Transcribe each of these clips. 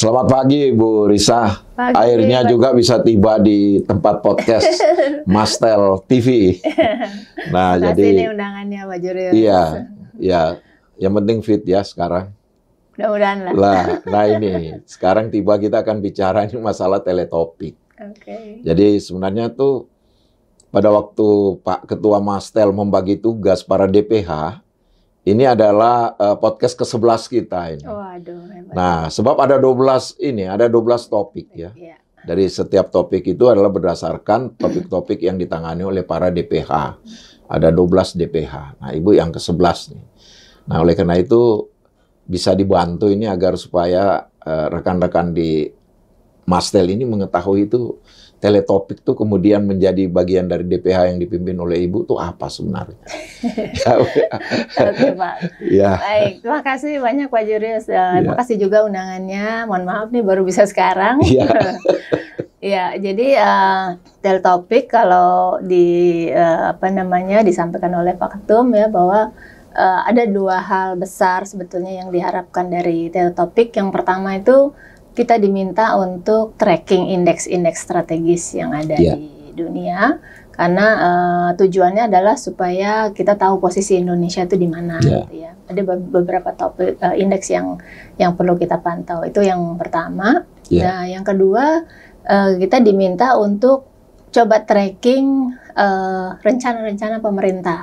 Selamat pagi Bu Risa. Pagi, Akhirnya pagi. juga bisa tiba di tempat podcast Mastel TV. Nah, Masih jadi ini undangannya Pak Juri. Iya, iya. Yang penting fit ya sekarang. Mudah-mudahan lah. lah. Nah ini, sekarang tiba kita akan bicara ini masalah teletopik. Oke. Okay. Jadi sebenarnya tuh pada waktu Pak Ketua Mastel membagi tugas para DPH, ini adalah uh, podcast ke-11 kita ini. Oh, aduh, nah, sebab ada 12 ini, ada 12 topik ya. Yeah. Dari setiap topik itu adalah berdasarkan topik-topik yang ditangani oleh para DPH. Ada 12 DPH. Nah, Ibu yang ke-11 nih. Nah, oleh karena itu bisa dibantu ini agar supaya eh, rekan-rekan uh, di Mastel ini mengetahui itu teletopik tuh kemudian menjadi bagian dari DPH yang dipimpin oleh Ibu tuh apa sebenarnya? Oke Pak. Ya. Baik, terima kasih banyak Pak Jurius. Ya, ya. Terima kasih juga undangannya. Mohon maaf nih baru bisa sekarang. Iya. Ya, jadi uh, teletopik kalau di uh, apa namanya disampaikan oleh Pak Ketum ya bahwa uh, ada dua hal besar sebetulnya yang diharapkan dari teletopik. Yang pertama itu kita diminta untuk tracking indeks-indeks strategis yang ada yeah. di dunia karena uh, tujuannya adalah supaya kita tahu posisi Indonesia itu di mana yeah. gitu ya. Ada be beberapa topik uh, eh, indeks yang yang perlu kita pantau. Itu yang pertama. Yeah. Nah, yang kedua uh, kita diminta untuk coba tracking rencana-rencana uh, rencana -rencana pemerintah.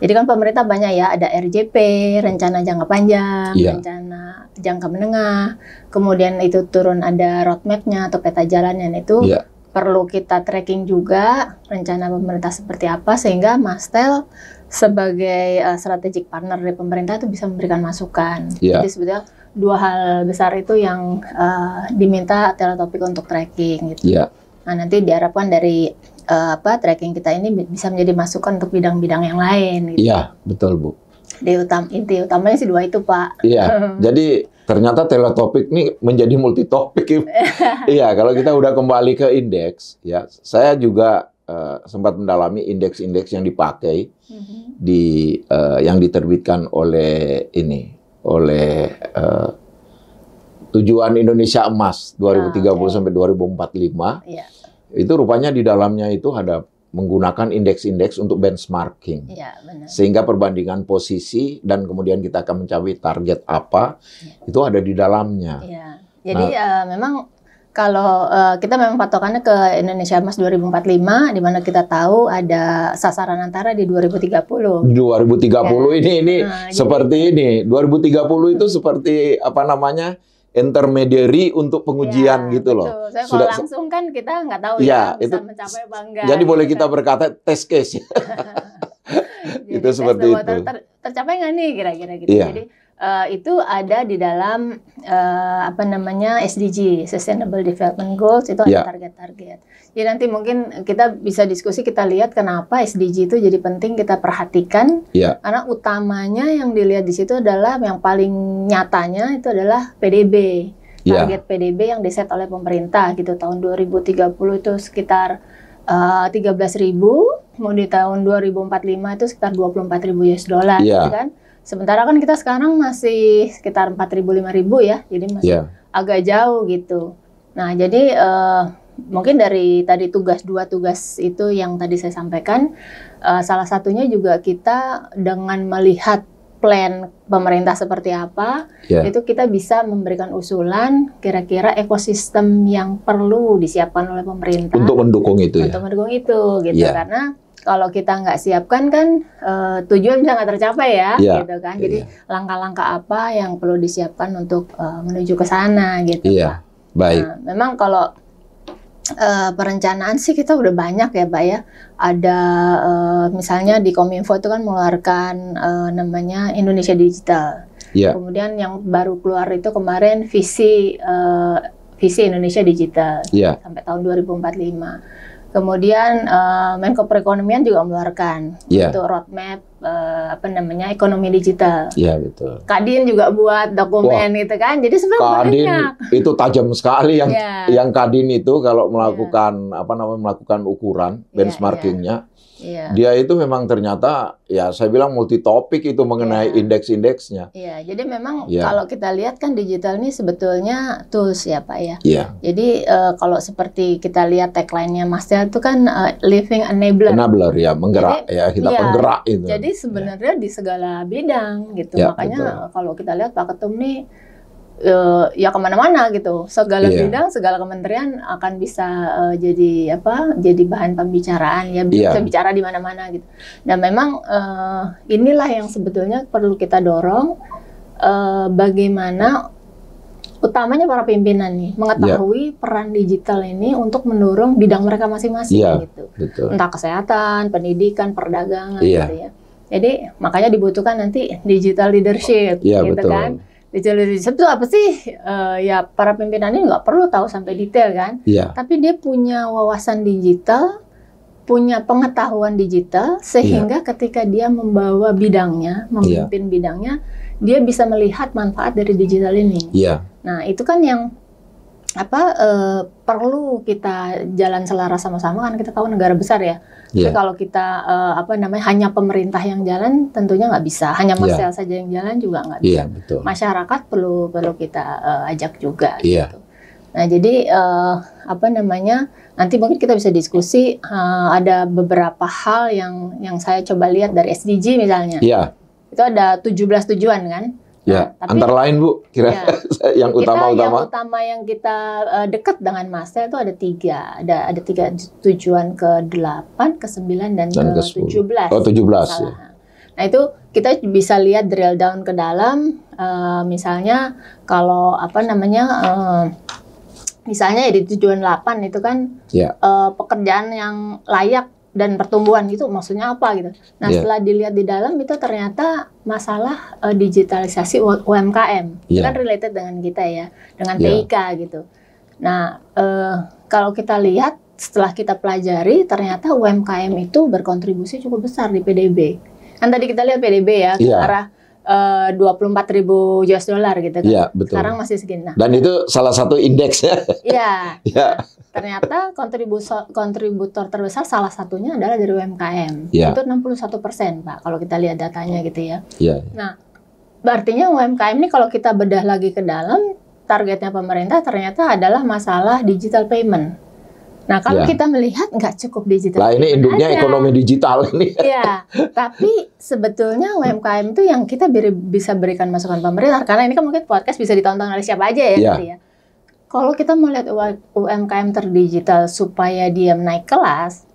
Jadi kan pemerintah banyak ya, ada RJP, rencana jangka panjang, iya. rencana jangka menengah, kemudian itu turun ada roadmapnya atau peta jalannya itu iya. perlu kita tracking juga rencana pemerintah seperti apa sehingga Mastel sebagai uh, strategic partner dari pemerintah itu bisa memberikan masukan. Iya. Jadi sebetulnya dua hal besar itu yang uh, diminta Teletopik untuk tracking gitu. Iya. Nah, nanti diharapkan dari uh, apa tracking kita ini bisa menjadi masukan untuk bidang-bidang yang lain. Gitu. Iya, betul Bu. Di utam, inti utamanya sih dua itu Pak. Iya, jadi ternyata teletopik ini menjadi multi multitopik. iya, kalau kita udah kembali ke indeks, ya saya juga eh, sempat mendalami indeks-indeks yang dipakai mm-hmm. di uh, yang diterbitkan oleh ini oleh uh, tujuan Indonesia Emas 2030 ah, okay. sampai 2045. Yeah itu rupanya di dalamnya itu ada menggunakan indeks-indeks untuk benchmarking. Ya, benar. Sehingga perbandingan posisi dan kemudian kita akan mencapai target apa ya. itu ada di dalamnya. Ya. Jadi nah, uh, memang kalau uh, kita memang patokannya ke Indonesia Emas 2045 di mana kita tahu ada sasaran antara di 2030. 2030 ya. ini ini nah, seperti jadi, ini. 2030 itu seperti apa namanya? intermediary untuk pengujian ya, gitu loh. Saya Sudah kalau langsung kan kita nggak tahu ya, ya itu, mencapai bangga. Jadi boleh gitu. kita berkata test case. jadi itu seperti itu. Ter, tercapai nggak nih kira-kira gitu. Ya. Jadi uh, itu ada di dalam uh, apa namanya SDG Sustainable Development Goals itu ada ya. target-target. Yeah. Jadi nanti mungkin kita bisa diskusi kita lihat kenapa SDG itu jadi penting kita perhatikan yeah. karena utamanya yang dilihat di situ adalah yang paling nyatanya itu adalah PDB ya. target yeah. PDB yang diset oleh pemerintah gitu tahun 2030 itu sekitar eh, tiga uh, ribu mau di tahun 2045 itu sekitar 24.000 US dollar yeah. gitu kan. Sementara kan kita sekarang masih sekitar 4.000-5.000 ya, jadi masih yeah. agak jauh gitu. Nah, jadi uh, mungkin dari tadi tugas dua tugas itu yang tadi saya sampaikan, uh, salah satunya juga kita dengan melihat plan pemerintah seperti apa, yeah. itu kita bisa memberikan usulan kira-kira ekosistem yang perlu disiapkan oleh pemerintah untuk mendukung itu. Ya? Untuk ya? mendukung itu, gitu yeah. karena kalau kita nggak siapkan kan uh, tujuan bisa nggak tercapai ya, yeah. gitu kan. Iya, Jadi iya. langkah-langkah yeah. apa yang perlu disiapkan untuk uh, menuju ke sana gitu yeah. Baik. Nah, memang kalau uh, perencanaan sih kita udah banyak ya, Pak ya. Ada uh, misalnya di Kominfo itu kan mengeluarkan uh, namanya Indonesia Digital. Yeah. Kemudian yang baru keluar itu kemarin visi uh, visi Indonesia Digital yeah. sampai tahun 2045. Kemudian uh, Menko Perekonomian juga mengeluarkan yeah. untuk roadmap uh, apa namanya ekonomi digital. Iya betul. Kadin juga buat dokumen Wah, gitu kan. Jadi sebenarnya Kadin banyak. itu tajam sekali yang yeah. yang Kadin itu kalau iya. melakukan yeah. apa namanya melakukan ukuran iya, benchmarkingnya. Yeah. Iya. Dia itu memang ternyata ya saya bilang multi topik itu mengenai yeah. indeks-indeksnya. Iya, jadi memang yeah. kalau kita lihat kan digital ini sebetulnya tools ya Pak ya. Yeah. Jadi uh, kalau seperti kita lihat tagline-nya Mas Del itu kan uh, living enabler. Enabler ya, menggerak jadi, ya, kita yeah. penggerak itu. Jadi jadi iya. sebenarnya yeah. di segala bidang gitu. Yeah, Makanya kalau kita lihat Pak Ketum nih uh, ya kemana-mana gitu segala yeah. bidang segala kementerian akan bisa uh, jadi apa jadi bahan pembicaraan ya iya. bisa yeah. bicara di mana-mana gitu dan memang uh, inilah yang sebetulnya perlu kita dorong uh, bagaimana utamanya para pimpinan nih mengetahui yeah. peran digital ini untuk mendorong bidang mereka masing-masing yeah, gitu betul. entah kesehatan pendidikan perdagangan yeah. gitu ya jadi makanya dibutuhkan nanti digital leadership, ya, gitu betul. kan? Digital leadership itu apa sih? Uh, ya para pimpinan ini nggak perlu tahu sampai detail kan? Ya. Tapi dia punya wawasan digital, punya pengetahuan digital, sehingga ya. ketika dia membawa bidangnya, memimpin ya. bidangnya, dia bisa melihat manfaat dari digital ini. Ya. Nah itu kan yang apa uh, perlu kita jalan selaras sama-sama kan kita tahu negara besar ya. Yeah. Tapi iya. kalau kita uh, apa namanya hanya pemerintah yang jalan tentunya nggak bisa, hanya iya. masyarakat yeah. saja yang jalan juga nggak bisa. Yeah, betul. Masyarakat perlu perlu kita uh, ajak juga. Yeah. Gitu. Nah jadi uh, apa namanya nanti mungkin kita bisa diskusi uh, ada beberapa hal yang yang saya coba lihat dari SDG misalnya. Yeah. Itu ada 17 tujuan kan. Ya, nah, Tapi, antara lain Bu, kira ya, yang utama-utama. Yang utama yang kita uh, dekat dengan master itu ada tiga, ada ada tiga tujuan ke delapan, ke sembilan dan, dan ke tujuh belas. Oh tujuh belas ya. Nah itu kita bisa lihat drill down ke dalam, uh, misalnya kalau apa namanya. Uh, Misalnya ya di tujuan 8 itu kan ya. uh, pekerjaan yang layak dan pertumbuhan itu maksudnya apa gitu. Nah yeah. setelah dilihat di dalam itu ternyata masalah uh, digitalisasi UMKM yeah. itu iya. kan related dengan kita ya, dengan yeah. TIK gitu. Nah uh, kalau kita lihat setelah kita pelajari ternyata UMKM itu berkontribusi cukup besar di PDB. Kan tadi kita lihat PDB ya yeah. ke iya. arah Eh, dua puluh empat ribu US dollar gitu kan. Ya, betul. Sekarang masih segini. Nah, Dan itu salah satu indeks ya. Iya. Iya. ternyata kontributor kontributor terbesar salah satunya adalah dari UMKM. Ya. Itu 61 persen pak kalau kita lihat datanya gitu ya. Iya. Nah, artinya UMKM ini kalau kita bedah lagi ke dalam targetnya pemerintah ternyata adalah masalah digital payment. Nah, kalau ya. kita melihat nggak cukup digital. Nah, ini induknya aja. ekonomi digital ini. Iya, tapi sebetulnya UMKM itu yang kita bisa berikan masukan pemerintah karena ini kan mungkin podcast bisa ditonton oleh siapa aja ya, ya. ya. Kalau kita melihat UMKM terdigital supaya dia naik kelas,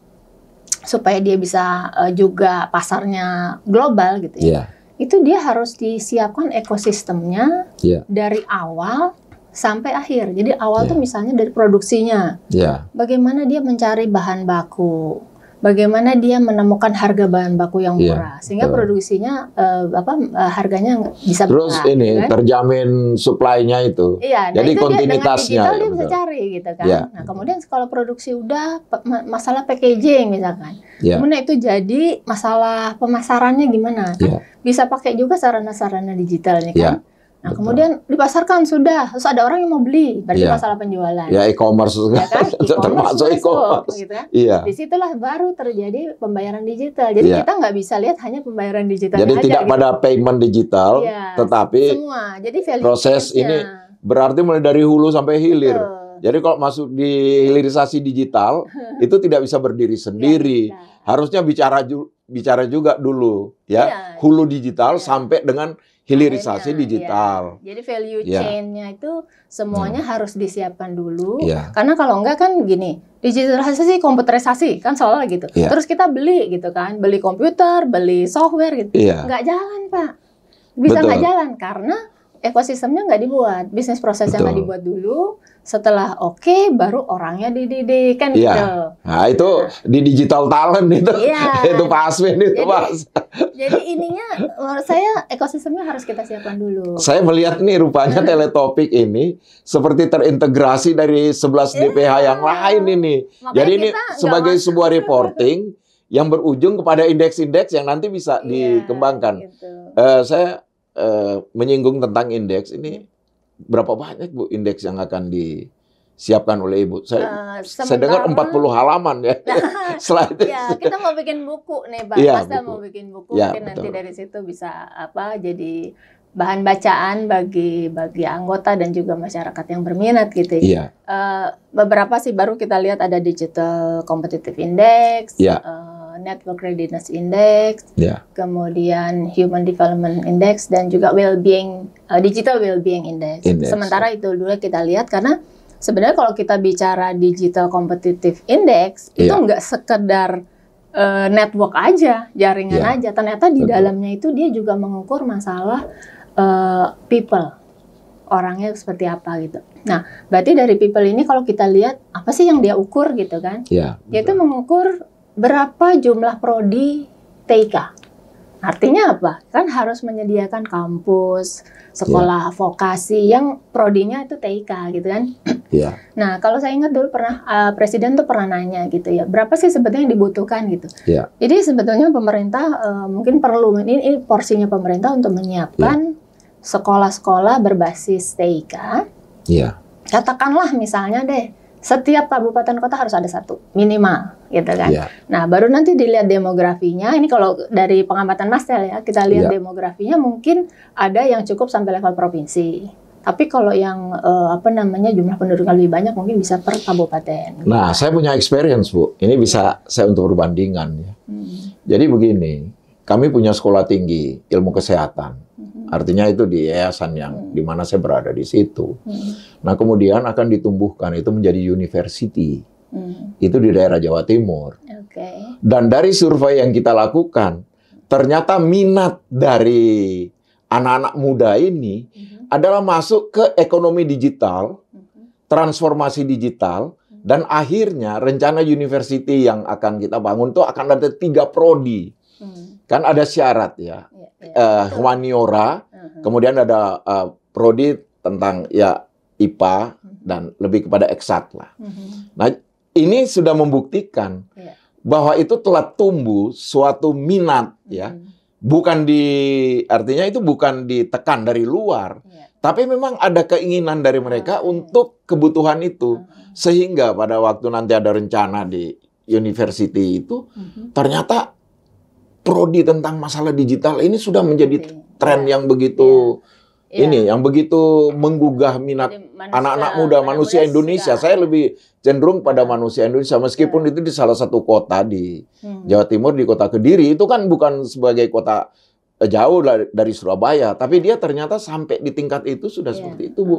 supaya dia bisa uh, juga pasarnya global gitu ya. ya. Itu dia harus disiapkan ekosistemnya ya. dari awal sampai akhir. Jadi awal yeah. tuh misalnya dari produksinya. Yeah. Bagaimana dia mencari bahan baku? Bagaimana dia menemukan harga bahan baku yang iya, murah yeah, sehingga produksinya uh, apa uh, harganya bisa Terus berat, ini kan? terjamin supply-nya itu. Iya, nah Jadi itu kontinuitasnya dia, dengan digital ya, dia bisa cari gitu kan. Yeah. Nah, kemudian kalau produksi udah masalah packaging misalkan. Yeah. Kemudian itu jadi masalah pemasarannya gimana? Kan yeah. bisa pakai juga sarana-sarana digitalnya kan. Yeah Nah, kemudian dipasarkan sudah, terus ada orang yang mau beli, berarti yeah. masalah penjualan. Ya, yeah, e-commerce ya kan? e termasuk e-commerce. gitu kan? Ya. Yeah. Disitulah baru terjadi pembayaran digital. Jadi yeah. kita nggak bisa lihat hanya pembayaran digital. Jadi tidak aja, gitu. pada gitu. payment digital, yeah. tetapi semua. Jadi proses ini berarti mulai dari hulu sampai hilir. Betul. Jadi kalau masuk di hilirisasi digital itu tidak bisa berdiri sendiri. Iya, Harusnya bicara ju bicara juga dulu ya, iya. hulu digital iya. sampai dengan hilirisasi ya, digital. Ya. Jadi value ya. chain-nya itu semuanya hmm. harus disiapkan dulu. Ya. Karena kalau enggak kan gini, digitalisasi komputerisasi kan soalnya gitu. Ya. Terus kita beli gitu kan, beli komputer, beli software gitu. Ya. Enggak jalan, Pak. Bisa Betul. nggak jalan karena ekosistemnya enggak dibuat, bisnis prosesnya enggak dibuat dulu setelah oke okay, baru orangnya dididik kan iya. Gitu. Nah itu nah. di digital talent itu, iya. itu Pak Aswin itu jadi, Pak. Jadi ininya saya ekosistemnya harus kita siapkan dulu. Saya melihat nih rupanya hmm. teletopik ini seperti terintegrasi dari 11 iya. DPH yang lain ini. Makanya jadi ini sebagai masalah. sebuah reporting yang berujung kepada indeks-indeks yang nanti bisa iya, dikembangkan. Gitu. Uh, saya uh, menyinggung tentang indeks ini hmm berapa banyak Bu indeks yang akan di siapkan oleh ibu. Saya, uh, eh, sementara, saya dengar 40 halaman ya. Selain Ya, kita mau bikin buku nih, Pak. Ya, Pasti mau bikin buku. Ya, Mungkin betul. nanti dari situ bisa apa? Jadi bahan bacaan bagi bagi anggota dan juga masyarakat yang berminat gitu. ya Uh, beberapa sih baru kita lihat ada digital competitive index. Iya. Uh, Eh, network Readiness Index, yeah. kemudian Human Development Index dan juga Wellbeing uh, Digital Wellbeing Index. Index. Sementara ya. itu dulu kita lihat karena sebenarnya kalau kita bicara Digital Competitive Index yeah. itu ya. nggak sekedar uh, network aja, jaringan yeah. aja. Ternyata di Betul. dalamnya itu dia juga mengukur masalah uh, people, orangnya seperti apa gitu. Nah, berarti dari people ini kalau kita lihat apa sih yang dia ukur gitu kan? Iya. Dia itu mengukur berapa jumlah prodi TK? Artinya apa? Kan harus menyediakan kampus, sekolah yeah. vokasi yang prodinya itu TIK gitu kan. Yeah. Nah, kalau saya ingat dulu pernah uh, presiden tuh pernah nanya gitu ya, berapa sih sebetulnya yang dibutuhkan gitu. Yeah. Jadi sebetulnya pemerintah uh, mungkin perlu ini, ini porsinya pemerintah untuk menyiapkan iya. sekolah-sekolah berbasis TIK. Iya. Katakanlah misalnya deh setiap kabupaten kota harus ada satu minimal gitu kan. Yeah. Nah, baru nanti dilihat demografinya. Ini kalau dari pengamatan Mastel ya, kita lihat yeah. demografinya mungkin ada yang cukup sampai level provinsi. Tapi kalau yang eh, apa namanya jumlah penduduk lebih banyak mungkin bisa per kabupaten. Nah, saya punya experience, Bu. Ini bisa saya untuk perbandingan ya. Hmm. Jadi begini, kami punya sekolah tinggi ilmu kesehatan Artinya itu di yayasan yang hmm. di mana saya berada di situ. Hmm. Nah, kemudian akan ditumbuhkan itu menjadi university. Hmm. Itu di daerah Jawa Timur. Okay. Dan dari survei yang kita lakukan, ternyata minat dari anak-anak muda ini hmm. adalah masuk ke ekonomi digital, hmm. transformasi digital, hmm. dan akhirnya rencana university yang akan kita bangun itu akan ada tiga prodi. Hmm. Kan ada syarat ya uh, humaniora, uh-huh. kemudian ada uh, prodi tentang ya IPA uh-huh. Mhm. dan lebih kepada eksak lah. Uh-huh. Nah, ini sudah membuktikan -huh. Iya. bahwa itu telah tumbuh suatu minat uh-huh. ya. Mhm. Bukan di artinya itu bukan ditekan dari luar, -huh. Iya. tapi memang ada keinginan dari mereka uh-huh. untuk kebutuhan itu. Uh-huh. Sehingga pada waktu nanti ada rencana di university itu uh-huh. ternyata prodi tentang masalah digital ini sudah menjadi okay. tren yang iya. begitu yeah. ini yeah. yang begitu menggugah minat anak-anak muda manusia Indonesia. Juga. Saya lebih cenderung pada iya. manusia Indonesia meskipun yeah. itu di salah satu kota di hmm. Jawa Timur di kota Kediri itu kan bukan sebagai kota Eh, jauh dari Surabaya, tapi dia ternyata sampai di tingkat itu sudah yeah. seperti itu, Bu.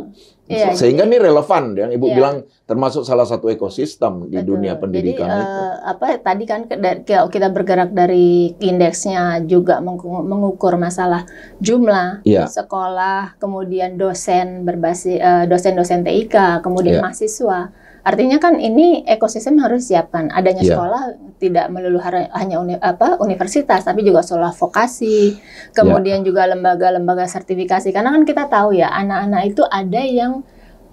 Yeah, Sehingga jadi, ini relevan yang Ibu yeah. bilang termasuk salah satu ekosistem di Betul. dunia pendidikan jadi, eh, itu. Uh, apa tadi kan kalau kita bergerak dari indeksnya juga mengukur masalah jumlah yeah. sekolah, kemudian dosen berbasis uh, dosen-dosen TIK, kemudian yeah. mahasiswa Artinya kan ini ekosistem harus siapkan Adanya yeah. sekolah tidak melulu hanya uni, apa universitas, tapi juga sekolah vokasi, iya. kemudian yeah. juga lembaga-lembaga sertifikasi. Karena kan kita tahu ya, anak-anak itu ada yang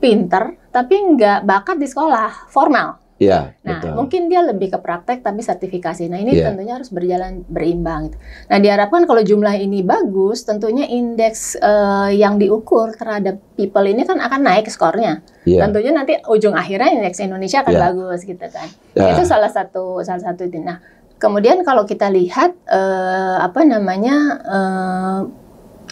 pinter tapi nggak bakat di sekolah formal. Ya, nah, betul. mungkin dia lebih ke praktek tapi sertifikasi. Nah, ini ya. tentunya harus berjalan berimbang. Gitu. Nah, diharapkan kalau jumlah ini bagus, tentunya indeks uh, yang diukur terhadap people ini kan akan naik skornya. Ya. Tentunya nanti ujung akhirnya indeks Indonesia akan ya. bagus gitu kan. Ya. Itu salah satu salah satu itu. Nah, kemudian kalau kita lihat uh, apa namanya uh,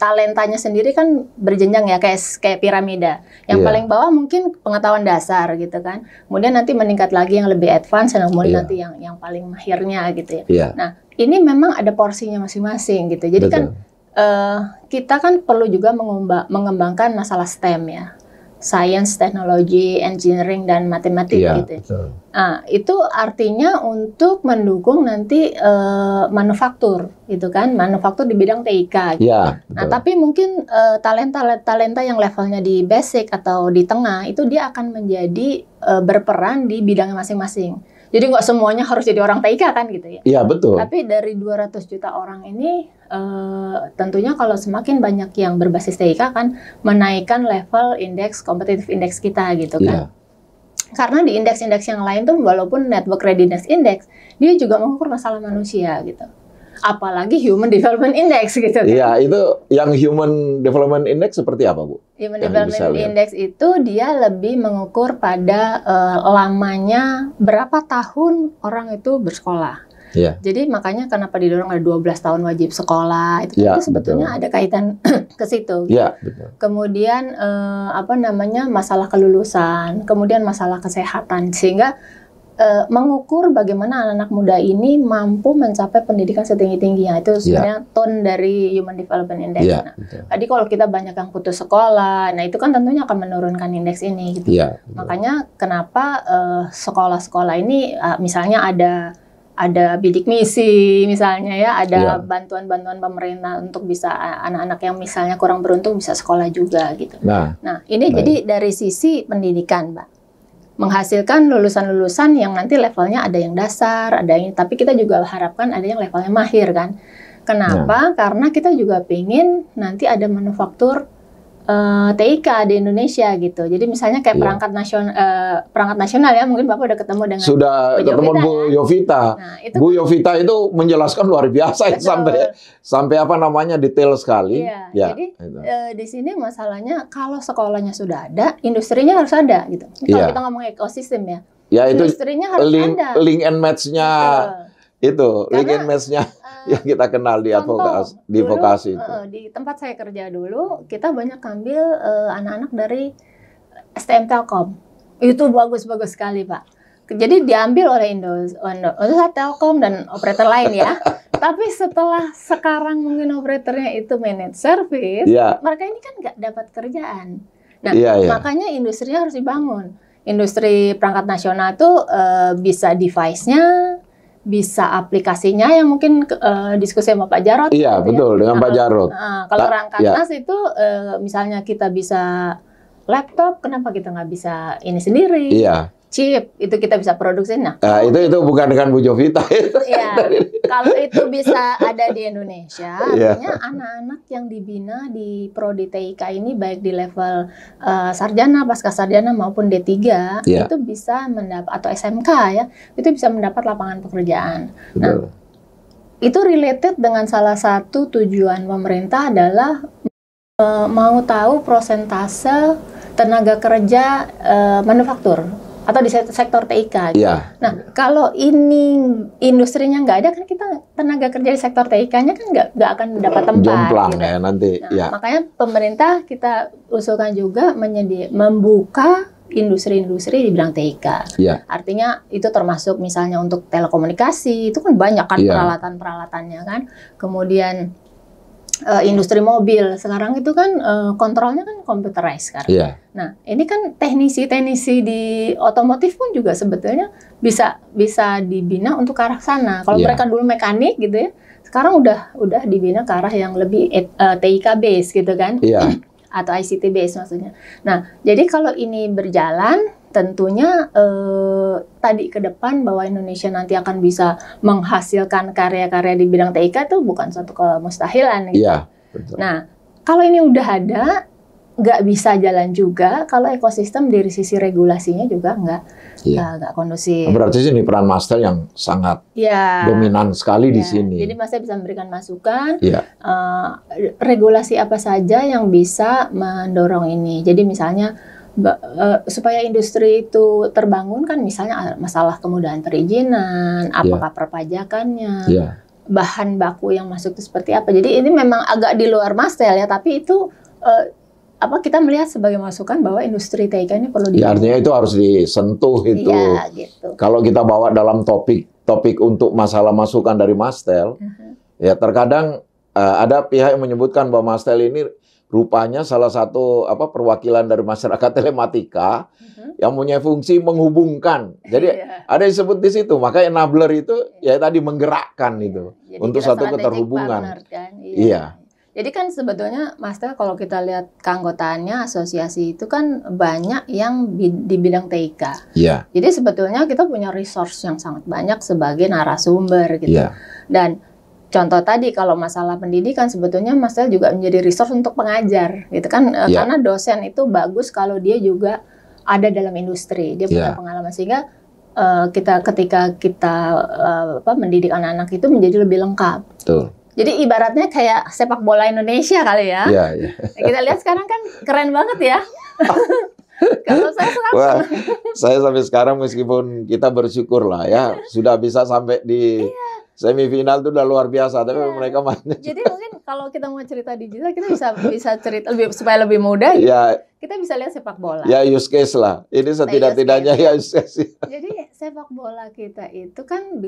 talentanya sendiri kan berjenjang ya kayak kayak piramida. Yang yeah. paling bawah mungkin pengetahuan dasar gitu kan. Kemudian nanti meningkat lagi yang lebih advance dan kemudian yeah. nanti yang yang paling mahirnya gitu ya. Yeah. Nah, ini memang ada porsinya masing-masing gitu. Jadi kan, Betul. kan uh, kita kan perlu juga mengembangkan masalah STEM ya science, teknologi, engineering dan matematik yeah, gitu. Nah, itu artinya untuk mendukung nanti uh, manufaktur gitu kan, manufaktur di bidang TIK. Gitu. Iya, nah, tapi mungkin uh, talenta talenta yang levelnya di basic atau di tengah itu dia akan menjadi uh, berperan di bidang masing-masing. Jadi nggak semuanya harus jadi orang TIK kan gitu ya? Iya betul. Tapi dari 200 juta orang ini e, tentunya kalau semakin banyak yang berbasis TIK kan menaikkan level indeks kompetitif indeks kita gitu kan. Ya. Karena di indeks-indeks yang lain tuh walaupun network readiness index dia juga mengukur masalah manusia gitu apalagi Human Development Index gitu kan. Iya, itu yang Human Development Index seperti apa, Bu? Human yang Development Index itu dia lebih mengukur pada uh, lamanya berapa tahun orang itu bersekolah. Iya. Jadi makanya kenapa didorong ada 12 tahun wajib sekolah itu, ya, itu sebetulnya betul. ada kaitan ke situ. Gitu. betul. Kemudian eh, apa namanya masalah kelulusan, kemudian masalah kesehatan sehingga uh, mengukur bagaimana anak-anak muda ini mampu mencapai pendidikan setinggi-tingginya. Itu ya. sebenarnya yeah. tone dari Human Development Index. Yeah, nah, yeah. tadi kalau kita banyak yang putus sekolah, nah itu kan tentunya akan menurunkan indeks ini. Gitu. Yeah, ya, Makanya kenapa eh, sekolah-sekolah ini uh, misalnya ada ada bidik misi misalnya ya, ada ya. bantuan-bantuan yeah. pemerintah untuk bisa anak-anak yang misalnya kurang beruntung bisa sekolah juga gitu. Nah, nah ini nah. jadi dari sisi pendidikan, Mbak menghasilkan lulusan-lulusan yang nanti levelnya ada yang dasar, ada yang tapi kita juga harapkan ada yang levelnya mahir kan. Kenapa? Ya. Karena kita juga pengen nanti ada manufaktur uh, eh, TIK di Indonesia gitu. Jadi misalnya kayak yeah. perangkat nasional uh, eh, perangkat nasional ya mungkin Bapak udah ketemu dengan Sudah Bu ketemu Yovita, Bu Yovita. Ya? Nah, itu Bu Yovita itu menjelaskan luar biasa ya, sampai sampai apa namanya detail sekali. Iya. Yeah. Jadi uh, di sini masalahnya kalau sekolahnya sudah ada, industrinya harus ada gitu. Kalau yeah. kita ngomong ekosistem ya. Ya industrinya itu harus link, ada. Link and match-nya itu, Karena, link and match-nya yang kita kenal di advokasi di vokasi itu. Uh, di tempat saya kerja dulu kita banyak ambil anak eh, anak-anak dari STM Telkom. Itu bagus-bagus sekali, Pak. Jadi diambil oleh Indo, oleh Telkom dan operator lain ya. Tapi setelah sekarang mungkin operatornya itu manage service, ya. mereka ini kan nggak dapat kerjaan. Nah, ya, ya. makanya industrinya harus dibangun. Industri perangkat nasional tuh uh, bisa device-nya, bisa aplikasinya yang mungkin uh, diskusi sama Pak Jarot. Iya gitu ya. betul ya. dengan nah, Pak Jarot. Nah, kalau rangkaian as ya. itu uh, misalnya kita bisa laptop, kenapa kita nggak bisa ini sendiri? Iya chip itu kita bisa produksi nah nah itu itu bukan dengan Bu Jovita ya kalau itu bisa ada di Indonesia iya. artinya anak-anak yang dibina di prodi TIK ini baik di level uh, sarjana pasca sarjana maupun D3 yeah. itu bisa mendapat atau SMK ya itu bisa mendapat lapangan pekerjaan nah, Betul. nah itu related dengan salah satu tujuan pemerintah adalah uh, mau tahu prosentase tenaga kerja uh, manufaktur atau di sektor TIK. Gitu. Iya. Nah, kalau ini industrinya nggak ada kan kita tenaga kerja di sektor TIK-nya kan nggak nggak akan dapat tempat. Jomplang gitu. ya nanti. Nah, ya. Makanya pemerintah kita usulkan juga menyedi membuka industri-industri di bidang TIK. Ya. Artinya itu termasuk misalnya untuk telekomunikasi itu kan banyak kan ya. peralatan peralatannya kan. Kemudian uh, industri mobil sekarang itu kan uh, kontrolnya kan computerized sekarang. Yeah. Nah ini kan teknisi-teknisi di otomotif pun juga sebetulnya bisa bisa dibina untuk ke arah sana. Kalau yeah. mereka dulu mekanik gitu ya, sekarang udah udah dibina ke arah yang lebih uh, eh, TIK base gitu kan. Yeah. Iya. atau ICT base maksudnya. Nah, jadi kalau ini berjalan tentunya eh, tadi ke depan bahwa Indonesia nanti akan bisa menghasilkan karya-karya di bidang TIK itu bukan suatu kemustahilan gitu. Iya, Nah, kalau ini udah ada nggak bisa jalan juga kalau ekosistem dari sisi regulasinya juga nggak iya. nggak kondusif. Berarti ini peran master yang sangat ya. dominan sekali ya. di iya. sini. Jadi master bisa memberikan masukan ya. uh, regulasi apa saja yang bisa mendorong ini. Jadi misalnya Eh, supaya industri itu terbangun kan misalnya ah, masalah kemudahan perizinan, iya. apakah yeah. perpajakannya, yeah. bahan baku yang masuk itu seperti apa. Jadi ini memang agak di luar mastel ya, tapi itu uh, apa kita melihat sebagai masukan bahwa industri TIK ini perlu dibangun. Ya, artinya itu harus disentuh iya, itu. Yeah, gitu. Kalau kita bawa dalam topik topik untuk masalah masukan dari Mastel, uh -huh. ya terkadang uh, ada pihak yang menyebutkan bahwa Mastel ini Rupanya salah satu apa perwakilan dari masyarakat telematika uh-huh. yang punya fungsi menghubungkan. Jadi yeah. ada yang disebut di situ. Makanya enabler itu iya. ya tadi menggerakkan yeah. itu Jadi untuk satu keterhubungan. Kan, iya. Yeah. Jadi kan sebetulnya Master kalau kita lihat keanggotaannya asosiasi itu kan banyak yang dibilang di bidang TIK. Yeah. Jadi sebetulnya kita punya resource yang sangat banyak sebagai narasumber gitu. Yeah. Dan contoh tadi kalau masalah pendidikan sebetulnya Mas juga menjadi resource untuk pengajar gitu kan e, yeah. karena dosen itu bagus kalau dia juga ada dalam industri dia punya yeah. pengalaman sehingga uh, kita ketika kita uh, apa mendidik anak-anak itu menjadi lebih lengkap. Tuh. Jadi ibaratnya kayak sepak bola Indonesia kali ya. Yeah, yeah. Kita lihat sekarang kan keren banget ya. Kalau saya saya sampai sekarang meskipun kita bersyukur lah ya sudah bisa sampai di iya semifinal itu udah luar biasa tapi yeah. mereka mainnya jadi mungkin kalau kita mau cerita digital kita bisa bisa cerita lebih supaya lebih mudah ya. Iya. kita bisa lihat sepak bola ya use case lah ini iya, setidak-tidaknya ya use case ya. jadi sepak bola kita itu kan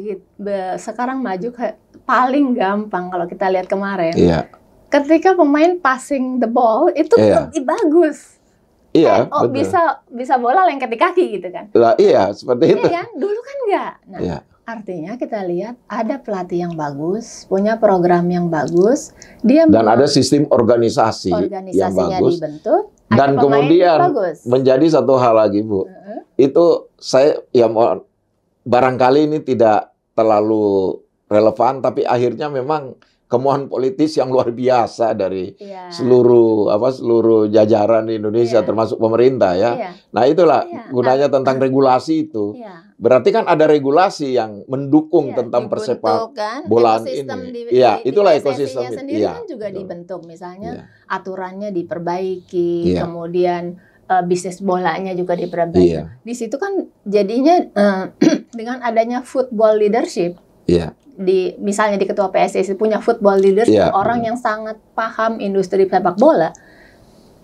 sekarang maju ke, paling gampang kalau kita lihat kemarin yeah. ketika pemain passing the ball itu yeah. Iya. bagus Iya, eh, oh, betul. bisa bisa bola lengket di kaki gitu kan? Lah iya, seperti iya itu. Iya kan? Dulu kan enggak. Nah, iya. Artinya kita lihat ada pelatih yang bagus, punya program yang bagus, dia dan ada sistem organisasi yang bagus dibentuk, dan kemudian bagus. menjadi satu hal lagi bu, uh -huh. itu saya ya barangkali ini tidak terlalu relevan, tapi akhirnya memang kemauan politis yang luar biasa dari yeah. seluruh apa seluruh jajaran di Indonesia yeah. termasuk pemerintah ya. Yeah. Nah, itulah yeah. gunanya nah. tentang regulasi itu. Yeah. Berarti kan ada regulasi yang mendukung yeah, tentang persepak kan, bolaan ini. Iya, itulah ekosistem sendiri yeah. kan juga betul. dibentuk misalnya yeah. aturannya diperbaiki, yeah. kemudian uh, bisnis bolanya juga diperbaiki. Yeah. Di situ kan jadinya uh, dengan adanya football leadership Yeah di misalnya di ketua PSSI punya football leader yeah. orang yang sangat paham industri sepak bola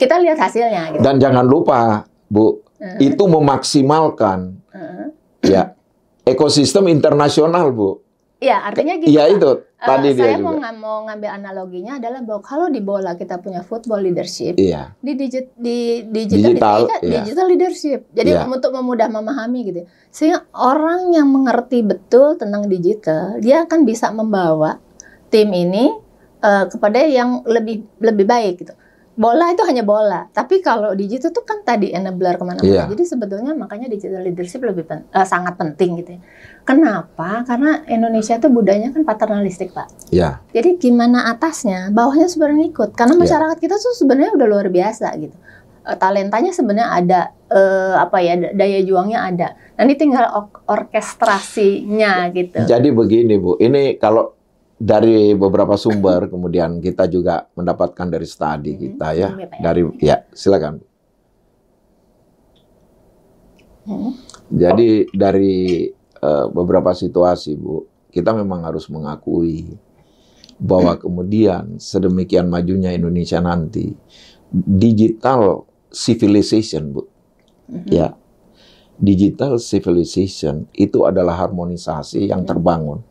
kita lihat hasilnya gitu. dan jangan lupa bu uh -huh. itu memaksimalkan uh -huh. ya ekosistem internasional bu Iya, artinya gitu. Iya itu. Eh, Tadi uh, dia saya juga. mau ngambil analoginya adalah bahwa kalau di bola kita punya football leadership, iya. di digit di digital digital, di, kan iya. digital leadership. Jadi iya. untuk memudah memahami gitu. Ya. Sehingga orang yang mengerti betul tentang digital, dia akan bisa membawa tim ini uh, kepada yang lebih lebih baik gitu bola itu hanya bola. Tapi kalau digital itu kan tadi enabler kemana-mana. Yeah. Jadi sebetulnya makanya digital leadership lebih pen, uh, sangat penting gitu ya. Kenapa? Karena Indonesia tuh budayanya kan paternalistik pak. Yeah. Jadi gimana atasnya, bawahnya sebenarnya ikut. Karena iya. masyarakat yeah. kita tuh sebenarnya udah luar biasa gitu. Uh, talentanya sebenarnya ada, uh, apa ya daya juangnya ada. Nanti tinggal orkestrasinya gitu. Jadi begini bu, ini kalau dari beberapa sumber kemudian kita juga mendapatkan dari studi hmm, kita ya. Ya, ya dari ya silakan hmm. jadi dari uh, beberapa situasi bu kita memang harus mengakui bahwa kemudian sedemikian majunya Indonesia nanti digital civilization bu hmm. ya digital civilization itu adalah harmonisasi yang terbangun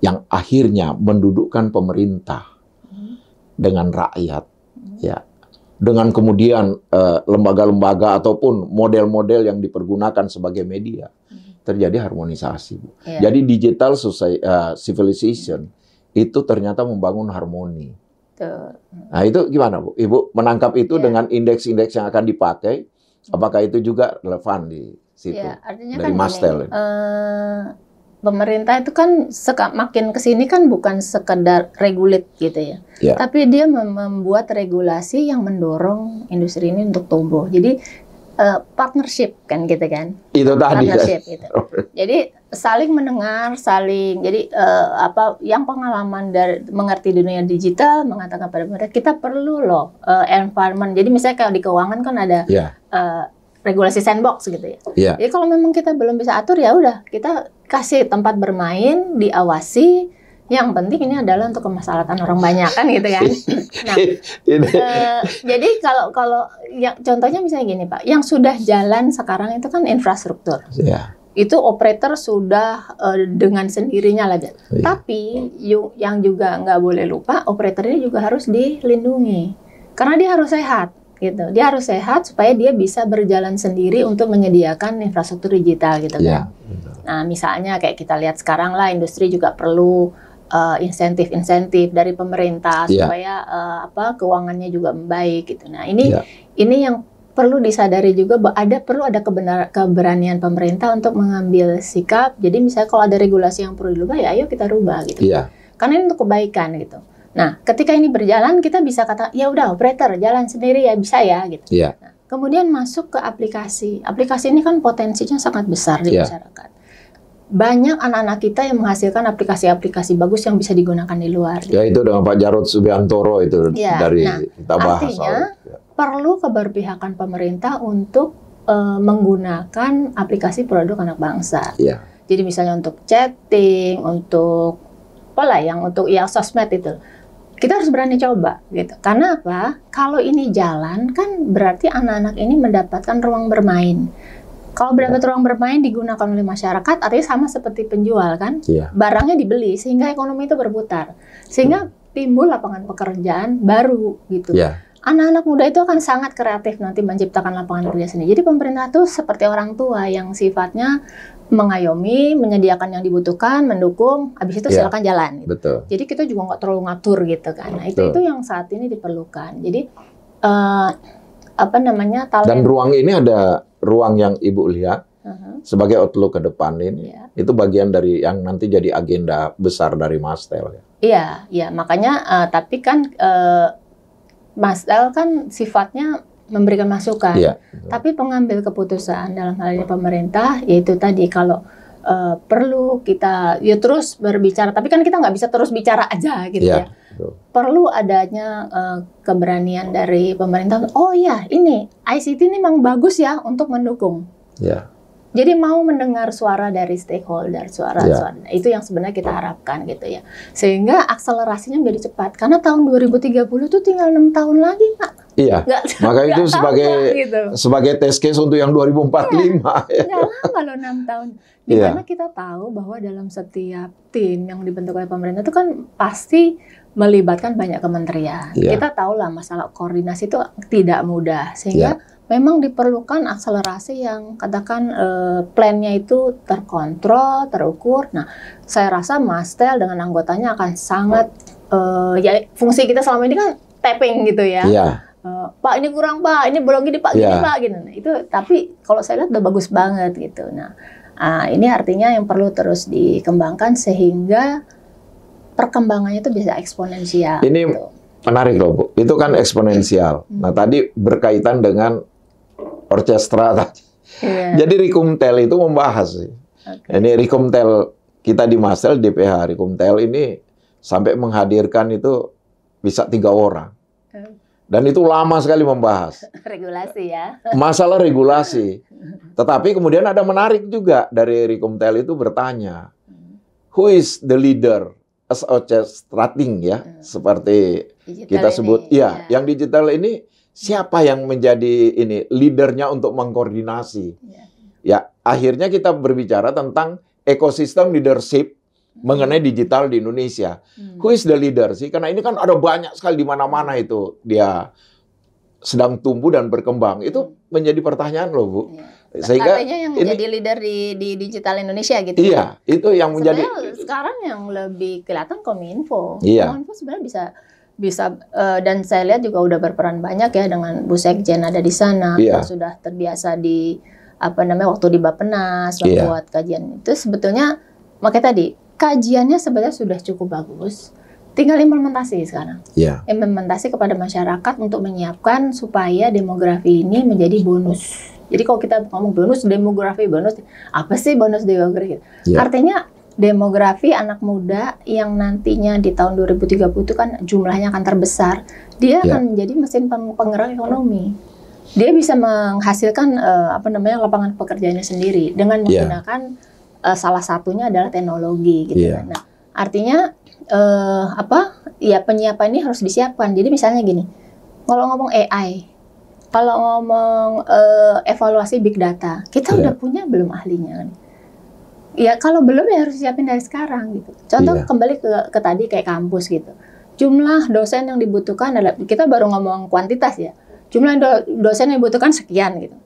yang akhirnya mendudukkan pemerintah dengan rakyat hmm. ya dengan kemudian eh, lembaga-lembaga eh, ataupun model-model yang dipergunakan sebagai media hmm. terjadi harmonisasi Yeah. Jadi digital society, uh, civilization itu ternyata membangun harmoni. Tuh. Nah, itu gimana Bu? Ibu menangkap itu yeah. dengan indeks-indeks yang akan dipakai hmm. apakah itu juga relevan di situ? Yeah, dari kan Mastel. uh, pemerintah itu kan seka, makin kesini kan bukan sekedar regulit gitu ya, yeah. tapi dia membuat regulasi yang mendorong industri ini untuk tumbuh. Jadi uh, partnership kan gitu kan? Itu tadi. Kan. Partnership gitu. Jadi saling mendengar, saling jadi uh, apa yang pengalaman dari mengerti dunia digital mengatakan pada mereka kita perlu loh uh, environment. Jadi misalnya kalau di keuangan kan ada yeah. Ya. uh, regulasi sandbox gitu ya. Yeah. Jadi kalau memang kita belum bisa atur ya udah kita kasih tempat bermain, diawasi, yang penting ini adalah untuk kemaslahatan orang banyak kan gitu kan. Nah, Uh, jadi kalau kalau ya, contohnya misalnya gini Pak, yang sudah jalan sekarang itu kan infrastruktur. Yeah. Itu operator sudah uh, dengan sendirinya lah. iya. Tapi yuk yang juga nggak boleh lupa operator ini juga harus dilindungi karena dia harus sehat gitu. Dia harus sehat supaya dia bisa berjalan sendiri untuk menyediakan infrastruktur digital gitu iya, kan. Nah, misalnya kayak kita lihat sekarang lah industri juga perlu eh, insentif-insentif uh, dari pemerintah yeah. supaya uh, apa keuangannya juga membaik gitu. Nah, ini yeah. ini yang perlu disadari juga ada perlu ada kebenar, keberanian pemerintah untuk mengambil sikap. Jadi misalnya kalau ada regulasi yang perlu dirubah ya ayo kita rubah gitu. Iya. Karena ini untuk kebaikan gitu. Nah, ketika ini berjalan kita bisa kata ya udah operator jalan sendiri ya bisa ya gitu. Yeah. Nah, kemudian masuk ke aplikasi. Aplikasi ini kan potensinya sangat besar di yeah. masyarakat. Banyak anak-anak kita yang menghasilkan aplikasi-aplikasi bagus yang bisa digunakan di luar. Ya gitu. itu dengan Pak Jarod Subiantoro itu ya, dari nah, kita bahas. Artinya ya. perlu keberpihakan pemerintah untuk uh, menggunakan aplikasi produk anak bangsa. Ya. Jadi misalnya untuk chatting, untuk apa lah? yang untuk ya sosmed itu kita harus berani coba gitu. Karena apa? Kalau ini jalan kan berarti anak-anak ini mendapatkan ruang bermain. Kalau berangkat iya. ruang bermain digunakan oleh masyarakat, artinya sama seperti penjual kan, Iya. barangnya dibeli sehingga ekonomi itu berputar, sehingga iya. timbul lapangan pekerjaan baru gitu. Yeah anak-anak muda itu akan sangat kreatif nanti menciptakan lapangan kerja sendiri. Jadi pemerintah itu seperti orang tua yang sifatnya mengayomi, menyediakan yang dibutuhkan, mendukung, habis itu yeah. silakan jalan. Gitu. Betul. Jadi kita juga nggak terlalu ngatur gitu kan. Nah itu itu yang saat ini diperlukan. Jadi uh, apa namanya talent. Dan ruang ini ada ruang yang ibu lihat uh-huh. sebagai outlook ke depan ini. Yeah. Itu bagian dari yang nanti jadi agenda besar dari Mastel. Ya. Iya, iya makanya uh, tapi kan. Uh, Mas Dal kan sifatnya memberikan masukan, iya. tapi pengambil keputusan dalam hal ini pemerintah yaitu tadi kalau uh, perlu kita ya terus berbicara, tapi kan kita nggak bisa terus bicara aja gitu iya, ya. ya. Perlu adanya uh, keberanian dari pemerintah. Oh iya, ini ICT ini memang bagus ya untuk mendukung. Iya. Jadi mau mendengar suara dari stakeholder, suara, yeah. suara itu yang sebenarnya kita harapkan gitu ya. Sehingga akselerasinya menjadi cepat karena tahun 2030 itu tinggal enam tahun lagi, Pak. Iya. Gak, Maka gak itu sebagai gitu. sebagai test case untuk yang 2045. Iya. Enggak lama loh 6 tahun. Iya. Dimana iya. kita tahu bahwa dalam setiap tim yang dibentuk oleh pemerintah itu kan pasti melibatkan banyak kementerian. Iya. Kita tahu lah masalah koordinasi itu tidak mudah sehingga iya memang diperlukan akselerasi yang katakan eh, plannya itu terkontrol, terukur. Nah, saya rasa Mastel dengan anggotanya akan sangat eh, ya fungsi kita selama ini kan tapping gitu ya. Iya. Eh, pak ini kurang pak, ini belum gini pak, iya. gini pak gitu. Nah, itu tapi kalau saya lihat udah bagus banget gitu. Nah, ah, ini artinya yang perlu terus dikembangkan sehingga perkembangannya itu bisa eksponensial. Ini gitu menarik loh Bu. Itu kan eksponensial. Nah hmm. tadi berkaitan dengan orkestra tadi. Yeah. Jadi Rikumtel itu membahas Okay. Ini Rikumtel kita di Masel DPH Rikumtel ini sampai menghadirkan itu bisa tiga orang. Dan itu lama sekali membahas. Regulasi ya. Masalah regulasi. Tetapi kemudian ada menarik juga dari Rikumtel itu bertanya, hmm. who is the leader as orchestrating ya, hmm. seperti digital kita sebut. Ini, ya, ya, yang digital ini Siapa yang menjadi ini leadernya untuk mengkoordinasi? Ya, akhirnya kita berbicara tentang ekosistem leadership mengenai digital di Indonesia. Hmm. Who is the leader sih? Karena ini kan ada banyak sekali di mana-mana itu dia sedang tumbuh dan berkembang. Itu hmm. menjadi pertanyaan loh, Bu. Iya. Sehingga Katanya yang ini, menjadi leader di, di digital Indonesia gitu. Iya, itu yang sebenarnya menjadi sekarang yang lebih kelihatan Kominfo. Iya. Kominfo sebenarnya bisa bisa uh, dan saya lihat juga udah berperan banyak ya dengan Bu Sekjen ada di sana yeah. sudah terbiasa di apa namanya waktu di Bapenas iya. membuat buat kajian itu sebetulnya makanya tadi kajiannya sebenarnya sudah cukup bagus tinggal implementasi sekarang yeah. implementasi kepada masyarakat untuk menyiapkan supaya demografi ini menjadi bonus jadi kalau kita ngomong bonus demografi bonus apa sih bonus demografi yeah. artinya demografi anak muda yang nantinya di tahun 2030 itu kan jumlahnya akan terbesar, dia yeah. akan menjadi mesin penggerak ekonomi. Dia bisa menghasilkan uh, apa namanya lapangan pekerjaannya sendiri dengan ya. menggunakan yeah. uh, salah satunya adalah teknologi gitu yeah. kan. Nah, artinya uh, apa? Ya penyiapan ini harus disiapkan. Jadi misalnya gini, kalau ngomong AI, kalau ngomong uh, evaluasi big data, kita yeah. udah punya belum ahlinya kan? ya kalau belum ya harus siapin dari sekarang gitu. Contoh iya. kembali ke, ke tadi kayak kampus gitu. Jumlah dosen yang dibutuhkan adalah kita baru ngomong kuantitas ya. Jumlah do, dosen yang dibutuhkan sekian gitu.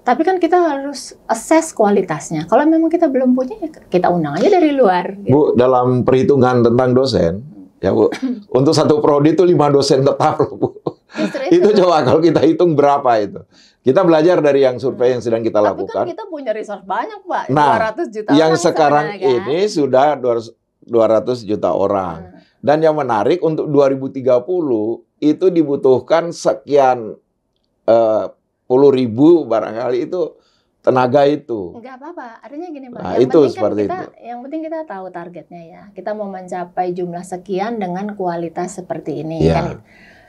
Tapi kan kita harus assess kualitasnya. Kalau memang kita belum punya ya kita undang aja dari luar. Gitu. Bu, dalam perhitungan tentang dosen ya Bu, untuk satu prodi itu lima dosen tetap loh Bu. itu coba kalau kita hitung berapa itu. Kita belajar dari yang survei yang sedang kita lakukan. Tapi kan kita punya resource banyak, Pak. Nah, 200 juta yang orang sekarang kan? ini sudah 200 juta orang. Hmm. Dan yang menarik untuk 2030 itu dibutuhkan sekian eh, puluh ribu barangkali itu tenaga itu. Enggak apa-apa, artinya gini Pak. Nah, yang itu penting kan seperti kan kita, itu. Yang penting kita tahu targetnya ya. Kita mau mencapai jumlah sekian dengan kualitas seperti ini yeah. kan. Iya.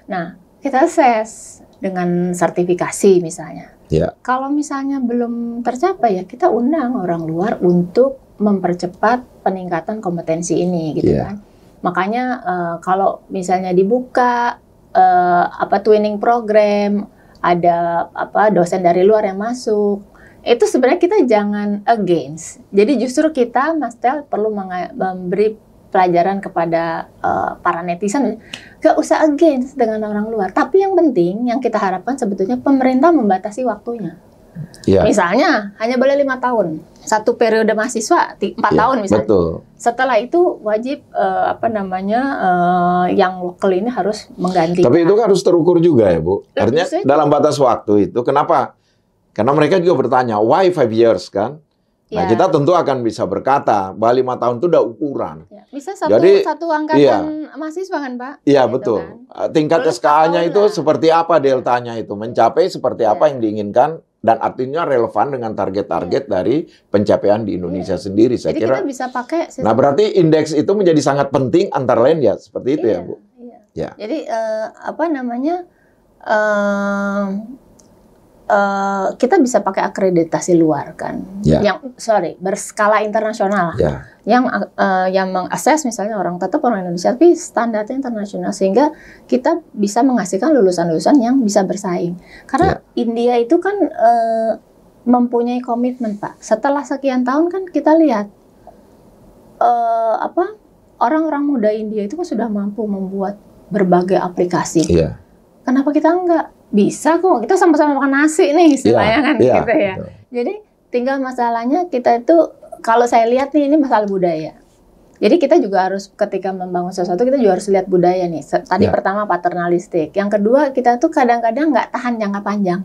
Nah, kita ses dengan sertifikasi misalnya. Ya. Kalau misalnya belum tercapai ya kita undang orang luar untuk mempercepat peningkatan kompetensi ini gitu ya. kan. Makanya uh, kalau misalnya dibuka uh, apa twinning program, ada apa dosen dari luar yang masuk, itu sebenarnya kita jangan against. Jadi justru kita Mas Tel perlu memberi pelajaran kepada uh, para netizen gak usah against dengan orang luar. Tapi yang penting yang kita harapkan sebetulnya pemerintah membatasi waktunya. Ya. Misalnya hanya boleh lima tahun, satu periode mahasiswa empat ya, tahun misalnya. Betul. Setelah itu wajib uh, apa namanya uh, yang lokal ini harus mengganti. Tapi itu kan harus terukur juga ya bu. Artinya dalam batas waktu itu kenapa? Karena mereka juga bertanya why five years kan? Nah, yeah. kita tentu akan bisa berkata bahwa lima tahun itu udah ukuran. Yeah. Bisa satu, Jadi, satu iya. angkatan pun mahasiswa kan Pak? Iya, gitu betul. Kan? Eh, tingkat SKA-nya itu lah. seperti apa deltanya itu, mencapai seperti yeah. apa ya. yang diinginkan dan artinya relevan dengan target-target yeah. dari pencapaian di Indonesia yeah. sendiri saya Jadi kira. kita bisa pakai sistem. Nah, berarti indeks itu menjadi sangat penting antara lain ya seperti itu yeah. ya, iya, Bu. Iya. Yeah. Jadi uh, apa namanya? Uh, Eh, kita bisa pakai akreditasi luar kan, yeah. yang sorry berskala internasional, yeah. yang uh, yang mengakses misalnya orang tetap orang Indonesia tapi standarnya internasional sehingga kita bisa menghasilkan lulusan-lulusan yang bisa bersaing. Karena yeah. India itu kan uh, mempunyai komitmen pak. Setelah sekian tahun kan kita lihat uh, apa orang-orang muda India itu kan sudah mampu membuat berbagai aplikasi. Yeah. Kenapa kita enggak? bisa kok kita sama-sama makan nasi nih iya, istilahnya yeah, kan yeah, gitu ya. Betul. Jadi tinggal masalahnya kita itu kalau saya lihat nih ini masalah budaya. Jadi kita juga harus ketika membangun sesuatu kita juga harus lihat budaya nih. Tadi yeah. pertama paternalistik, yang kedua kita tuh kadang-kadang nggak tahan jangka panjang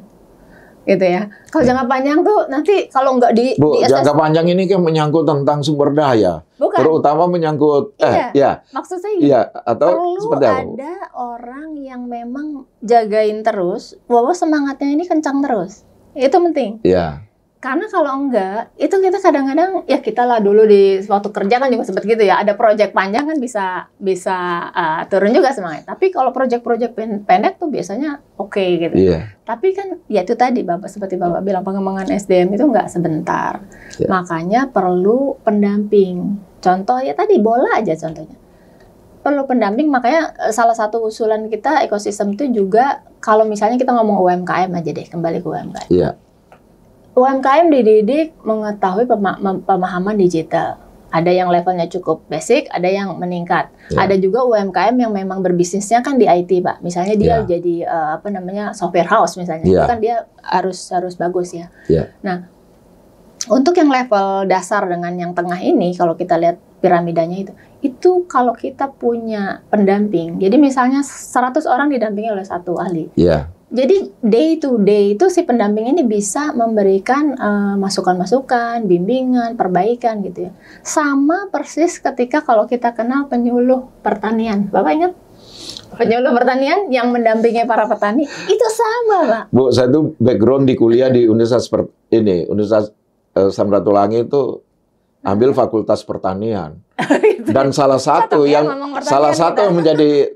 gitu ya. Kalau iya. jangka panjang tuh nanti kalau nggak di, Bu, di jangka panjang ini kan menyangkut tentang sumber daya, Bukan. terutama menyangkut eh, iya. eh ya. Maksud saya iya atau perlu seperti apa? ada orang yang memang jagain terus bahwa semangatnya ini kencang terus. Itu penting. Iya. Karena kalau enggak, itu kita kadang-kadang ya kita lah dulu di waktu kerja kan juga seperti gitu ya. Ada proyek panjang kan bisa bisa uh, turun juga semangat. Tapi kalau proyek-proyek pendek tuh biasanya oke okay, gitu. Yeah. Tapi kan ya itu tadi Bapak seperti Bapak bilang pengembangan SDM itu enggak sebentar. Yeah. Makanya perlu pendamping. Contoh ya tadi bola aja contohnya perlu pendamping makanya eh, salah satu usulan kita ekosistem itu juga kalau misalnya kita ngomong UMKM aja deh kembali ke UMKM. yeah. UMKM dididik mengetahui pemahaman digital. Ada yang levelnya cukup basic, ada yang meningkat. Yeah. Ada juga UMKM yang memang berbisnisnya kan di IT, Pak. Misalnya dia yeah. jadi uh, apa namanya software house misalnya, yeah. itu ya. kan dia harus harus bagus ya. Yeah. Nah, untuk yang level dasar dengan yang tengah ini, kalau kita lihat piramidanya itu, itu kalau kita punya pendamping. Jadi misalnya 100 orang didampingi oleh satu ahli. Yeah jadi day to day itu si pendamping ini bisa memberikan eh, masukan-masukan, uh, bimbingan, perbaikan gitu ya. Sama persis ketika kalau kita kenal penyuluh pertanian. Bapak ingat? Penyuluh pertanian yang mendampingi para petani itu sama, Pak. Bu, saya tuh background di kuliah di Universitas per, ini, Universitas uh, Samratulangi itu ambil fakultas pertanian. Gitu. Dan salah satu ya yang salah satu yang menjadi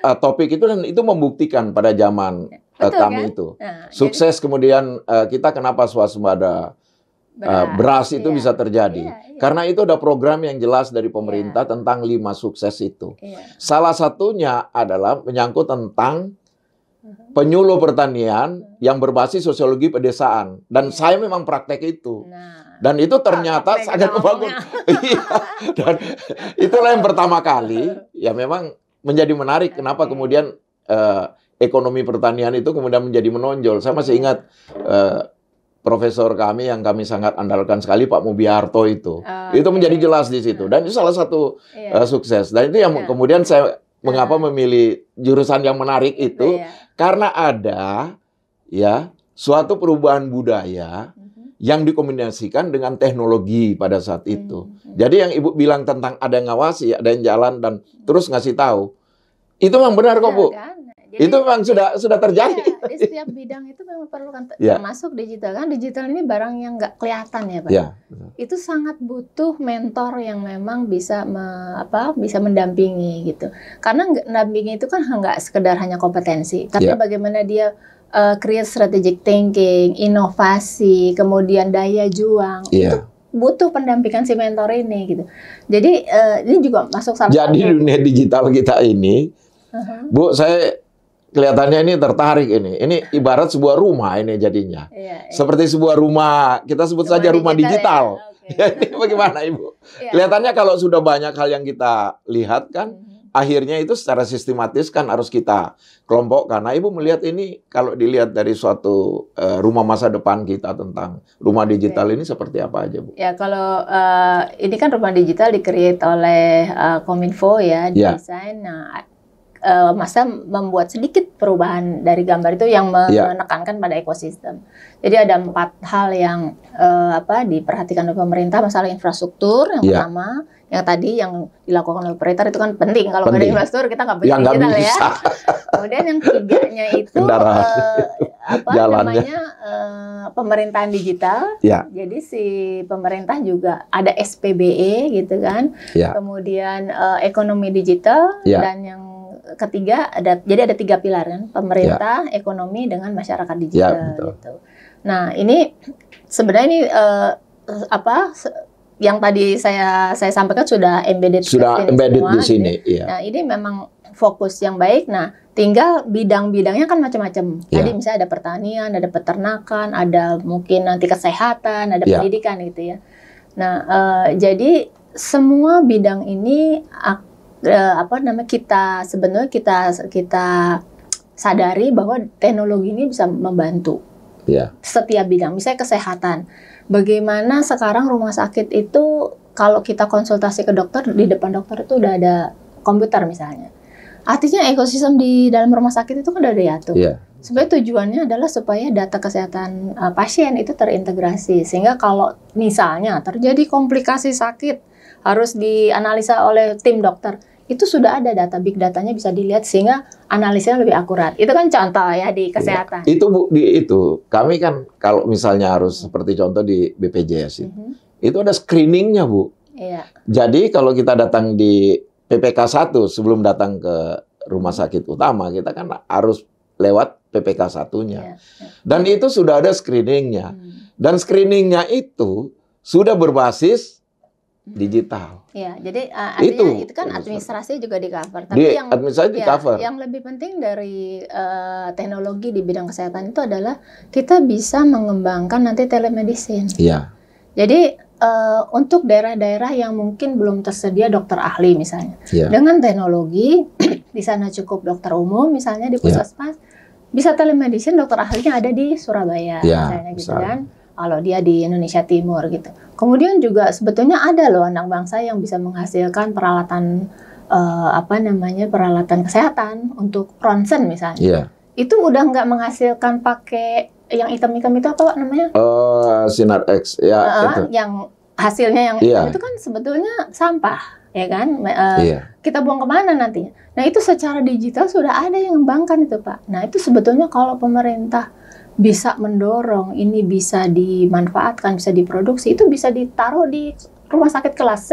eh, topik itu dan itu membuktikan pada zaman ya. Eh, Betul, kami kan? itu. Nah, Sukses jadi, kemudian uh, kita kenapa swasembada eh, beras, uh, beras itu iya, bisa terjadi? Iya, iya. Karena itu ada program yang jelas dari pemerintah iya. tentang lima sukses itu. Iya. Salah satunya adalah menyangkut tentang uh-huh. penyuluh pertanian uh-huh. yang berbasis sosiologi pedesaan dan iya. saya memang praktek itu. Nah. Dan itu ternyata sangat membangun. Iya. Dan itulah yang pertama kali ya memang menjadi menarik kenapa iya. kemudian uh, ekonomi pertanian itu kemudian menjadi menonjol. Saya masih ingat uh, profesor kami yang kami sangat andalkan sekali Pak Mubiarto itu. Uh, itu menjadi jelas di situ dan itu salah satu uh, sukses. Dan itu yang iya. kemudian saya iya. mengapa memilih jurusan yang menarik itu karena ada ya suatu perubahan budaya mhm. yang dikombinasikan dengan teknologi pada saat mhm, itu. Mhm. Jadi yang Ibu bilang tentang ada yang ngawasi, ada yang jalan dan terus ngasih tahu. Itu memang benar kok, Bu. Kan? Jadi, itu memang sudah sudah terjadi. Iya, di setiap bidang itu memang perlu kan yeah. Iya. digital kan digital ini barang yang nggak kelihatan ya pak. Yeah. Iya, itu sangat butuh mentor yang memang bisa me, apa bisa mendampingi gitu. Karena mendampingi itu kan nggak sekedar hanya kompetensi, tapi yeah. bagaimana dia uh, create strategic thinking, inovasi, kemudian daya juang yeah. itu butuh pendampingan si mentor ini gitu. Jadi uh, ini juga masuk salah Jadi dunia digital kita ini, uh -huh. Bu saya kelihatannya ini tertarik ini. Ini ibarat sebuah rumah ini jadinya. Iya, iya. Seperti sebuah rumah, kita sebut rumah saja rumah digital. Ya? digital. Ya. Okay. ini bagaimana Ibu? Iya. Kelihatannya kalau sudah banyak hal yang kita lihat kan, mm -hmm. akhirnya itu secara sistematis kan harus kita kelompokkan. Nah Ibu melihat ini kalau dilihat dari suatu uh, rumah masa depan kita tentang rumah digital okay. ini seperti apa aja Bu? Ya kalau uh, ini kan rumah digital dikreat oleh uh, Kominfo ya, yeah. desain. Nah, uh, masa membuat sedikit perubahan dari gambar itu yang ya. menekankan pada ekosistem. Jadi ada empat hal yang uh, apa diperhatikan oleh pemerintah masalah infrastruktur yang yeah. pertama, yang tadi yang dilakukan oleh operator itu kan penting kalau nggak ada infrastruktur kita nggak ya, bisa digital ya. Kemudian yang tiganya itu uh, apa Jalannya. namanya uh, pemerintahan digital. Ya. Jadi si pemerintah juga ada SPBE gitu kan. Ya. Kemudian uh, ekonomi digital ya. dan yang ketiga ada jadi ada tiga pilar kan pemerintah, ya. ekonomi dengan masyarakat ya, digital ya, gitu. Nah, ini sebenarnya ini uh, apa yang tadi saya saya sampaikan sudah embedded sudah di embedded semua, di gitu sini. Gitu. Nah, ini memang fokus yang baik. Nah, tinggal bidang-bidangnya kan macam-macam. Ya. Tadi misalnya ada pertanian, ada peternakan, ada mungkin nanti kesehatan, ada ya. pendidikan gitu ya. Nah, uh, jadi semua bidang ini uh, apa namanya kita sebenarnya kita kita sadari bahwa teknologi ini bisa membantu yeah. setiap bidang. Misalnya kesehatan, bagaimana sekarang rumah sakit itu kalau kita konsultasi ke dokter di depan dokter itu udah ada komputer misalnya. Artinya ekosistem di dalam rumah sakit itu kan udah diatur. Yeah. Sebenarnya tujuannya adalah supaya data kesehatan uh, pasien itu terintegrasi sehingga kalau misalnya terjadi komplikasi sakit harus dianalisa oleh tim dokter itu sudah ada data big datanya bisa dilihat sehingga analisnya lebih akurat. Itu kan contoh ya di iya. kesehatan. Ya, itu Bu di itu. Kami kan kalau misalnya harus seperti contoh di BPJS -hmm. itu ada screeningnya Bu. ya. Jadi kalau kita datang di PPK 1 sebelum datang ke rumah sakit utama kita kan harus lewat PPK satunya. Ya, ya. Dan itu sudah ada screeningnya. Hmm. Dan screeningnya itu sudah berbasis Hmm. digital. Iya, jadi uh, artinya itu, itu kan administrasi juga di cover. Tapi di, yang administrasi ya, di iya, cover. Yang lebih penting dari uh, teknologi di bidang kesehatan itu adalah kita bisa mengembangkan nanti telemedicine. Iya. Jadi uh, untuk daerah-daerah yang mungkin belum tersedia dokter ahli misalnya, ya. dengan teknologi di sana cukup dokter umum misalnya di iya. puskesmas ya. bisa telemedicine dokter ahlinya ada di Surabaya ya, misalnya gitu kan. Kalau dia di Indonesia Timur gitu Kemudian juga sebetulnya ada loh anak bangsa yang bisa menghasilkan peralatan uh, apa namanya peralatan kesehatan untuk ronsen misalnya. Yeah. Itu udah nggak menghasilkan pakai yang item hitam itu apa Pak, namanya? Uh, sinar X ya. Uh, itu. Yang hasilnya yang yeah. itu kan sebetulnya sampah ya kan. Uh, eh, yeah. Kita buang kemana nantinya? Nah itu secara digital sudah ada yang mengembangkan itu Pak. Nah itu sebetulnya kalau pemerintah bisa mendorong ini bisa dimanfaatkan, bisa diproduksi, itu bisa ditaruh di rumah sakit kelas C,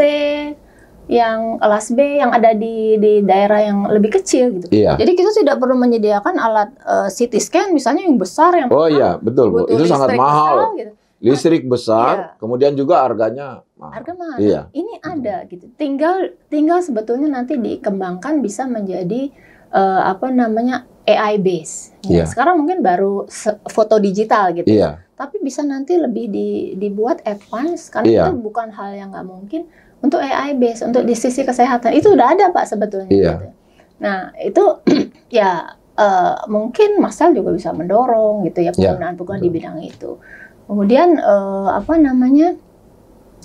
yang kelas B yang ada di di daerah yang lebih kecil gitu. Iya. Jadi kita tidak perlu menyediakan alat uh, CT scan misalnya yang besar yang Oh iya, betul Bu. Itu sangat mahal. Besar, gitu. Listrik nah, besar, iya. kemudian juga harganya mahal. Harga mahal. Iya. Ini ada gitu. Tinggal tinggal sebetulnya nanti dikembangkan bisa menjadi uh, apa namanya AI base. Nah, ya. Yeah. Sekarang mungkin baru foto digital gitu. Yeah. Iya. Tapi bisa nanti lebih di, dibuat advance karena yeah. itu bukan hal yang nggak mungkin untuk AI base untuk di sisi kesehatan itu udah ada pak sebetulnya. Yeah. Gitu. Nah itu ya uh, mungkin Masal juga bisa mendorong gitu ya iya, penggunaan-penggunaan yeah. di bidang itu. Kemudian uh, apa namanya?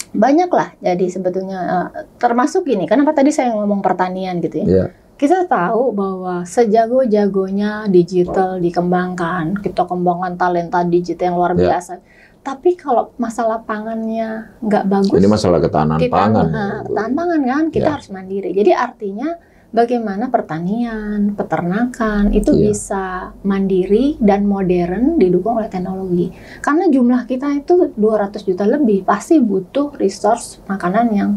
banyaklah jadi sebetulnya uh, termasuk ini kenapa tadi saya ngomong pertanian gitu ya. Yeah kita tahu bahwa sejago-jagonya digital dikembangkan, kita kembangkan talenta digital yang luar ya. biasa. Tapi kalau masalah pangannya nggak bagus, ini masalah ketahanan kita, pangan. Nah, ketahanan pangan kan, kita ya. harus mandiri. Jadi artinya bagaimana pertanian, peternakan itu ya. bisa mandiri dan modern didukung oleh teknologi. Karena jumlah kita itu 200 juta lebih, pasti butuh resource makanan yang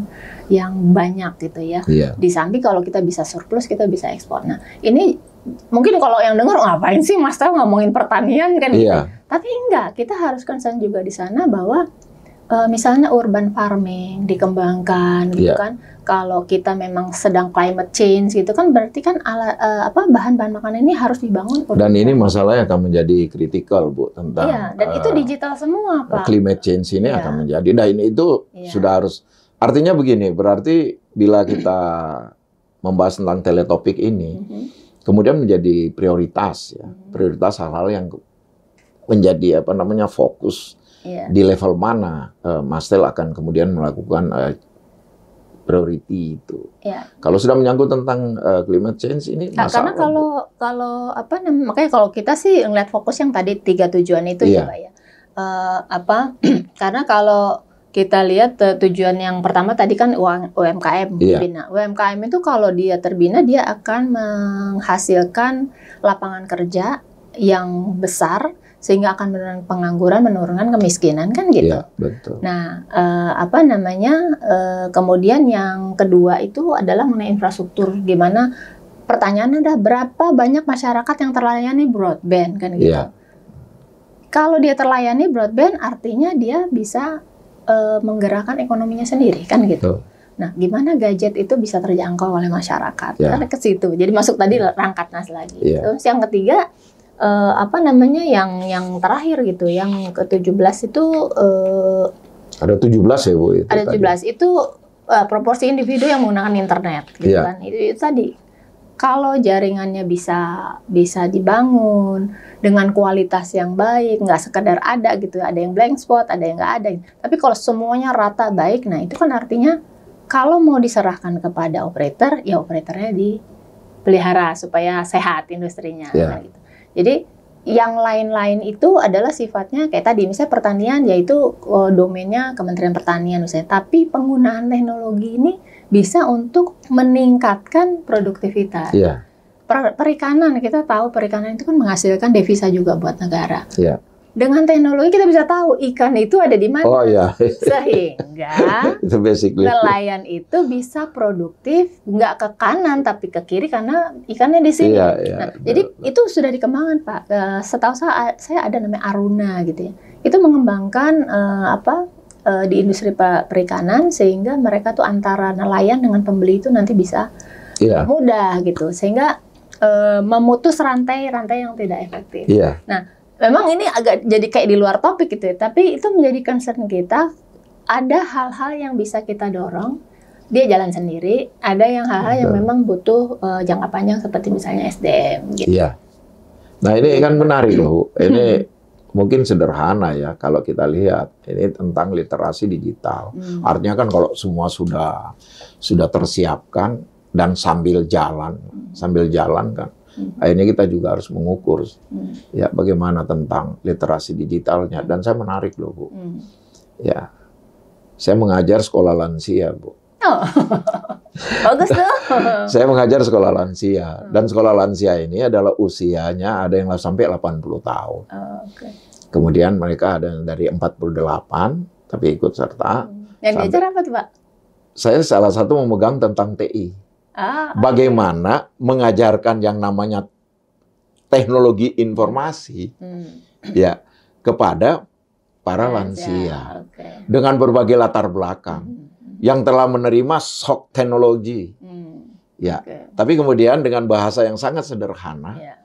yang banyak gitu ya. Iya. Di samping kalau kita bisa surplus, kita bisa ekspor. Nah, ini mungkin kalau yang dengar oh, ngapain sih Mas tahu ngomongin pertanian kan? Gitu. Iya. Tapi enggak, kita harus concern juga di sana bahwa uh, misalnya urban farming dikembangkan gitu yeah. kan. Kalau kita memang sedang climate change gitu kan berarti kan ala, uh, apa bahan-bahan makanan ini harus dibangun urban Dan ini masalah yang akan menjadi kritikal Bu tentang Iya, dan uh, itu eh, digital semua Pak. Climate change ini yeah. akan menjadi dan nah, ini itu yeah. sudah harus Artinya begini, berarti bila kita membahas tentang teletopik ini, mm -hmm. kemudian menjadi prioritas ya, mhm. prioritas hal-hal yang menjadi apa namanya fokus yeah. di level mana uh, eh, Mastel akan kemudian melakukan uh, priority itu. Yeah. Kalau sudah menyangkut tentang uh, climate change ini nah, Karena kalau kalau apa namanya makanya kalau kita sih ngeliat fokus yang tadi tiga tujuan itu ya, iya. ya Pak ya. Uh, apa karena kalau kita lihat eh, tujuan yang pertama tadi kan UMKM iya. bina. UMKM itu kalau dia terbina dia akan menghasilkan lapangan kerja yang besar sehingga akan menurunkan pengangguran, menurunkan kemiskinan kan gitu. Ya, betul. Nah, eh, apa namanya? Eh, kemudian yang kedua itu adalah mengenai infrastruktur gimana pertanyaannya adalah berapa banyak masyarakat yang terlayani broadband kan gitu. Iya. Kalau dia terlayani broadband artinya dia bisa uh, menggerakkan ekonominya sendiri kan gitu. Tuh. Nah, gimana gadget itu bisa terjangkau oleh masyarakat? Ya. Kan ke situ. Jadi masuk tadi ya. rangkatnas lagi. Ya. Terus yang ketiga uh, apa namanya yang yang terakhir gitu, yang ke-17 itu uh, ada 17 ya, Bu itu. Ada tadi. belas itu uh, proporsi individu yang menggunakan internet gitu ya. kan. Itu, itu tadi kalau jaringannya bisa bisa dibangun dengan kualitas yang baik, nggak sekedar ada gitu, ada yang blank spot, ada yang nggak ada. Gitu. Tapi kalau semuanya rata baik, nah itu kan artinya kalau mau diserahkan kepada operator, ya operatornya dipelihara supaya sehat industrinya. Yeah. Nah, gitu. Jadi yang lain-lain itu adalah sifatnya kayak tadi misalnya pertanian yaitu eh, domainnya Kementerian Pertanian misalnya tapi penggunaan teknologi ini bisa untuk meningkatkan produktivitas. Yeah. Per perikanan kita tahu perikanan itu kan menghasilkan devisa juga buat negara. Yeah. Dengan teknologi kita bisa tahu ikan itu ada di mana. Oh iya. Sehingga itu nelayan itu bisa produktif nggak ke kanan tapi ke kiri karena ikannya di sini. Yeah, yeah. Nah, jadi itu sudah dikembangkan Pak. Eh, setahu saya, saya ada namanya Aruna gitu ya. Itu mengembangkan uh, apa uh, di industri perikanan sehingga mereka tuh antara nelayan dengan pembeli itu nanti bisa yeah. Iya. mudah gitu sehingga uh, memutus rantai-rantai yang tidak efektif. Yeah. Nah, memang ini agak jadi kayak di luar topik gitu ya, tapi itu menjadi concern kita ada hal-hal yang bisa kita dorong dia jalan sendiri, ada yang hal-hal yang memang butuh uh, jangka panjang seperti misalnya SDM gitu. Iya. Nah, ini kan menarik loh. Ini hmm mungkin sederhana ya kalau kita lihat ini tentang literasi digital. Hmm. Artinya kan kalau semua sudah sudah tersiapkan dan sambil jalan, hmm. sambil jalan kan hmm. akhirnya kita juga harus mengukur hmm. ya bagaimana tentang literasi digitalnya dan saya menarik loh Bu. Hmm. Ya. Saya mengajar sekolah lansia, Bu. Bagus tuh. saya mengajar sekolah lansia dan sekolah lansia ini adalah usianya ada yang sampai 80 tahun. Oh, okay. Kemudian mereka ada yang dari 48 tapi ikut serta. Hmm. Yang diajar apa tuh, Pak? Saya salah satu memegang tentang TI. Ah, ah, Bagaimana okay. mengajarkan yang namanya teknologi informasi hmm. ya kepada para lansia, lansia. Okay. dengan berbagai latar belakang. Hmm yang telah menerima shock teknologi. Hmm. Ya, okay. tapi kemudian dengan bahasa yang sangat sederhana, yeah.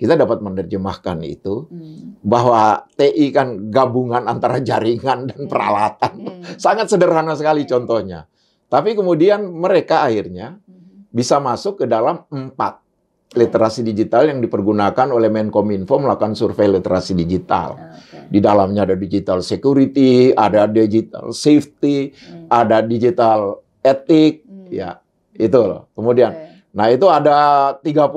kita dapat menerjemahkan itu hmm. bahwa TI kan gabungan antara jaringan dan hmm. peralatan, hmm. sangat sederhana sekali contohnya. Tapi kemudian mereka akhirnya hmm. bisa masuk ke dalam empat literasi digital yang dipergunakan oleh Menkominfo melakukan survei literasi digital. Ah, okay. Di dalamnya ada digital security, ada digital safety, hmm ada digital etik, hmm. ya itu loh. Kemudian, okay. nah itu ada 30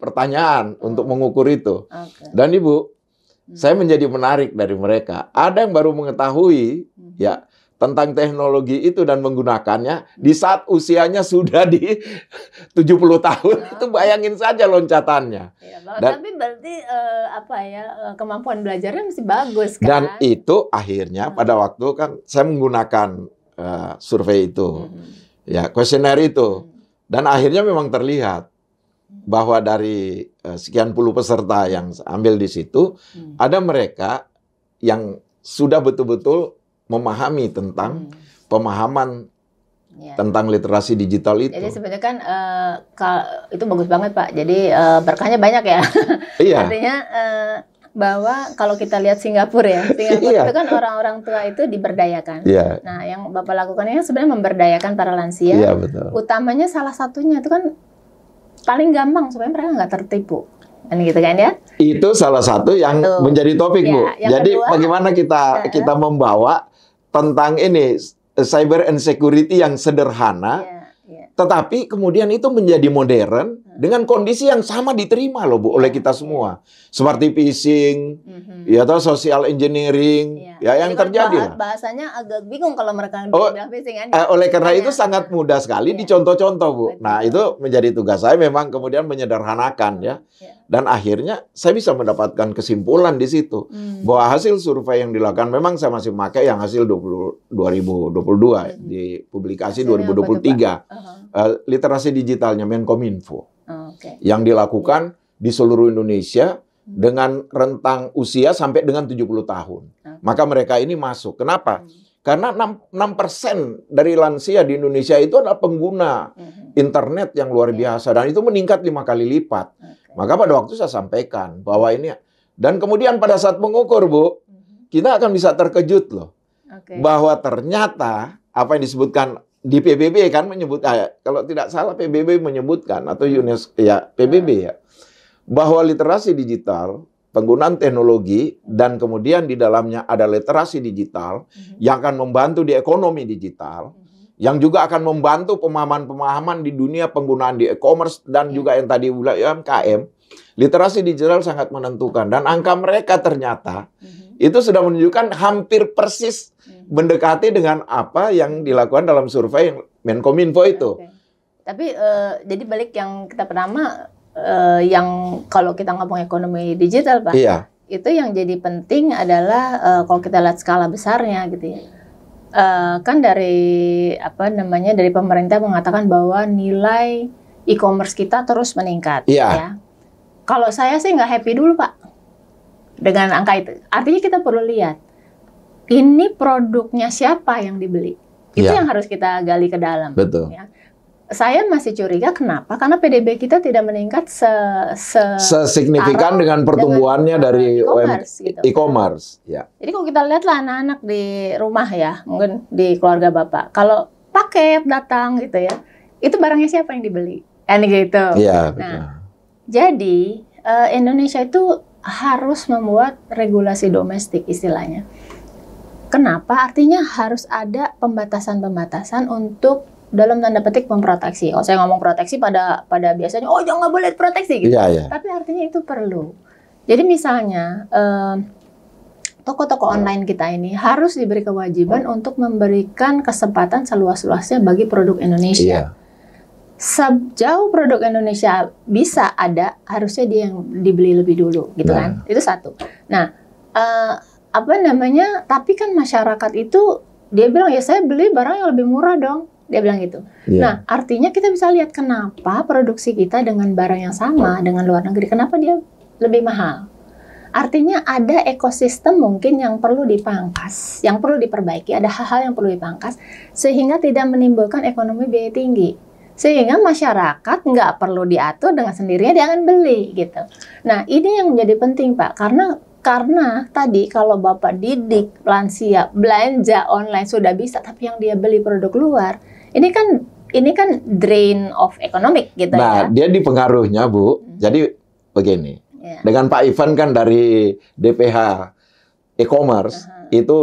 pertanyaan oh. untuk mengukur itu. Okay. Dan ibu, hmm. saya menjadi menarik dari mereka. Ada yang baru mengetahui, hmm. ya tentang teknologi itu dan menggunakannya di hmm. saat usianya sudah di 70 tahun ya. itu bayangin saja loncatannya. Ya, dan, tapi berarti uh, apa ya eh, kemampuan belajarnya masih bagus kan. Dan itu akhirnya hmm. pada waktu kan saya menggunakan uh, survei itu. Hmm. Ya, kuesioner itu. Hmm. Dan akhirnya memang terlihat hmm. bahwa dari uh, sekian puluh peserta yang ambil di situ hmm. ada mereka yang sudah betul-betul memahami tentang hmm. pemahaman Ya. tentang literasi digital itu. Jadi sebenarnya kan uh, itu bagus banget Pak. Jadi uh, berkahnya banyak ya. Iya. Artinya uh, bahwa kalau kita lihat Singapura ya, Singapura iya. itu kan orang-orang tua itu diberdayakan. Iya. Nah, yang Bapak lakukan ini kan sebenarnya memberdayakan para lansia. Iya, betul. Utamanya salah satunya itu kan paling gampang supaya mereka nggak tertipu. Ini kan gitu kan ya? Itu salah satu yang Tuh. menjadi topik, ya. Bu. Iya, yang Jadi kedua, bagaimana kita ya. kita membawa tentang ini cyber and security yang sederhana, yeah, yeah. tetapi kemudian itu menjadi modern hmm dengan kondisi yang sama diterima loh Bu oleh iya. kita semua. Seperti phishing, mm-hmm. ya atau social engineering, yeah. ya yang Jadi terjadi. Bahas, bahasanya agak bingung kalau mereka oh, bilang phishing kan. Eh, oleh karena iya. itu sangat mudah sekali yeah. dicontoh-contoh Bu. Nah, itu menjadi tugas saya memang kemudian menyederhanakan ya. Yeah. Dan akhirnya saya bisa mendapatkan kesimpulan di situ mm. bahwa hasil survei yang dilakukan memang saya masih pakai yang hasil 20 2022 mm-hmm. di publikasi hasil 2023. Uh-huh. Uh, literasi digitalnya Menkominfo. Okay. Yang dilakukan di seluruh Indonesia hmm. dengan rentang usia sampai dengan 70 tahun. Okay. Maka mereka ini masuk. Kenapa? Hmm. Karena 6, 6% dari lansia di Indonesia itu adalah pengguna hmm. internet yang luar biasa dan itu meningkat lima kali lipat. Maka pada waktu saya sampaikan bahwa ini dan kemudian pada saat mengukur, Bu, kita akan bisa terkejut loh. Okay. Bahwa ternyata apa yang disebutkan di PBB kan menyebut ah, kalau tidak salah PBB menyebutkan atau UNESCO ya PBB ya bahwa literasi digital penggunaan teknologi dan kemudian di dalamnya ada literasi digital mm-hmm. yang akan membantu di ekonomi digital mm-hmm. yang juga akan membantu pemahaman-pemahaman di dunia penggunaan di e-commerce dan mm-hmm. juga yang tadi UMKM Literasi digital sangat menentukan dan angka mereka ternyata mm-hmm. itu sudah menunjukkan hampir persis mm-hmm. mendekati dengan apa yang dilakukan dalam survei Menkominfo itu. Okay. Tapi uh, jadi balik yang kita pertama uh, yang kalau kita ngomong ekonomi digital Pak. Iya. Itu yang jadi penting adalah uh, kalau kita lihat skala besarnya gitu ya. Uh, kan dari apa namanya dari pemerintah mengatakan bahwa nilai e-commerce kita terus meningkat yeah. ya kalau saya sih nggak happy dulu pak dengan angka itu. Artinya kita perlu lihat ini produknya siapa yang dibeli. Itu ya. yang harus kita gali ke dalam. Betul. Ya. Saya masih curiga kenapa? Karena PDB kita tidak meningkat se, se sesignifikan dengan pertumbuhannya dengan dari e-commerce. Gitu. e Ya. Jadi kalau kita lihatlah anak-anak di rumah ya, mungkin di keluarga bapak, kalau paket datang gitu ya, itu barangnya siapa yang dibeli? Kan gitu. ya, Nah, jadi uh, Indonesia itu harus membuat regulasi domestik istilahnya. Kenapa? Artinya harus ada pembatasan-pembatasan untuk dalam tanda petik memproteksi. Oh, saya ngomong proteksi pada pada biasanya, oh jangan nggak boleh proteksi gitu. Ya, yeah. Tapi artinya itu perlu. Jadi misalnya eh, toko-toko eh, online kita ini harus diberi kewajiban hmm. untuk memberikan kesempatan seluas-luasnya bagi produk Indonesia. Yeah sejauh produk Indonesia bisa ada, harusnya dia yang dibeli lebih dulu, gitu nah. kan? Itu satu. Nah, uh, apa namanya? Tapi kan masyarakat itu dia bilang ya saya beli barang yang lebih murah dong. Dia bilang gitu. Yeah. Nah, artinya kita bisa lihat kenapa produksi kita dengan barang yang sama dengan luar negeri, kenapa dia lebih mahal? Artinya ada ekosistem mungkin yang perlu dipangkas, yang perlu diperbaiki, ada hal-hal yang perlu dipangkas sehingga tidak menimbulkan ekonomi biaya tinggi sehingga masyarakat nggak perlu diatur dengan sendirinya dia akan beli gitu. Nah ini yang menjadi penting pak karena karena tadi kalau bapak didik lansia belanja online sudah bisa tapi yang dia beli produk luar ini kan ini kan drain of economic gitu nah, ya. Nah, dia dipengaruhnya, Bu. Hmm. Jadi begini. Yeah. Dengan Pak Ivan kan dari DPH e-commerce uh -huh. itu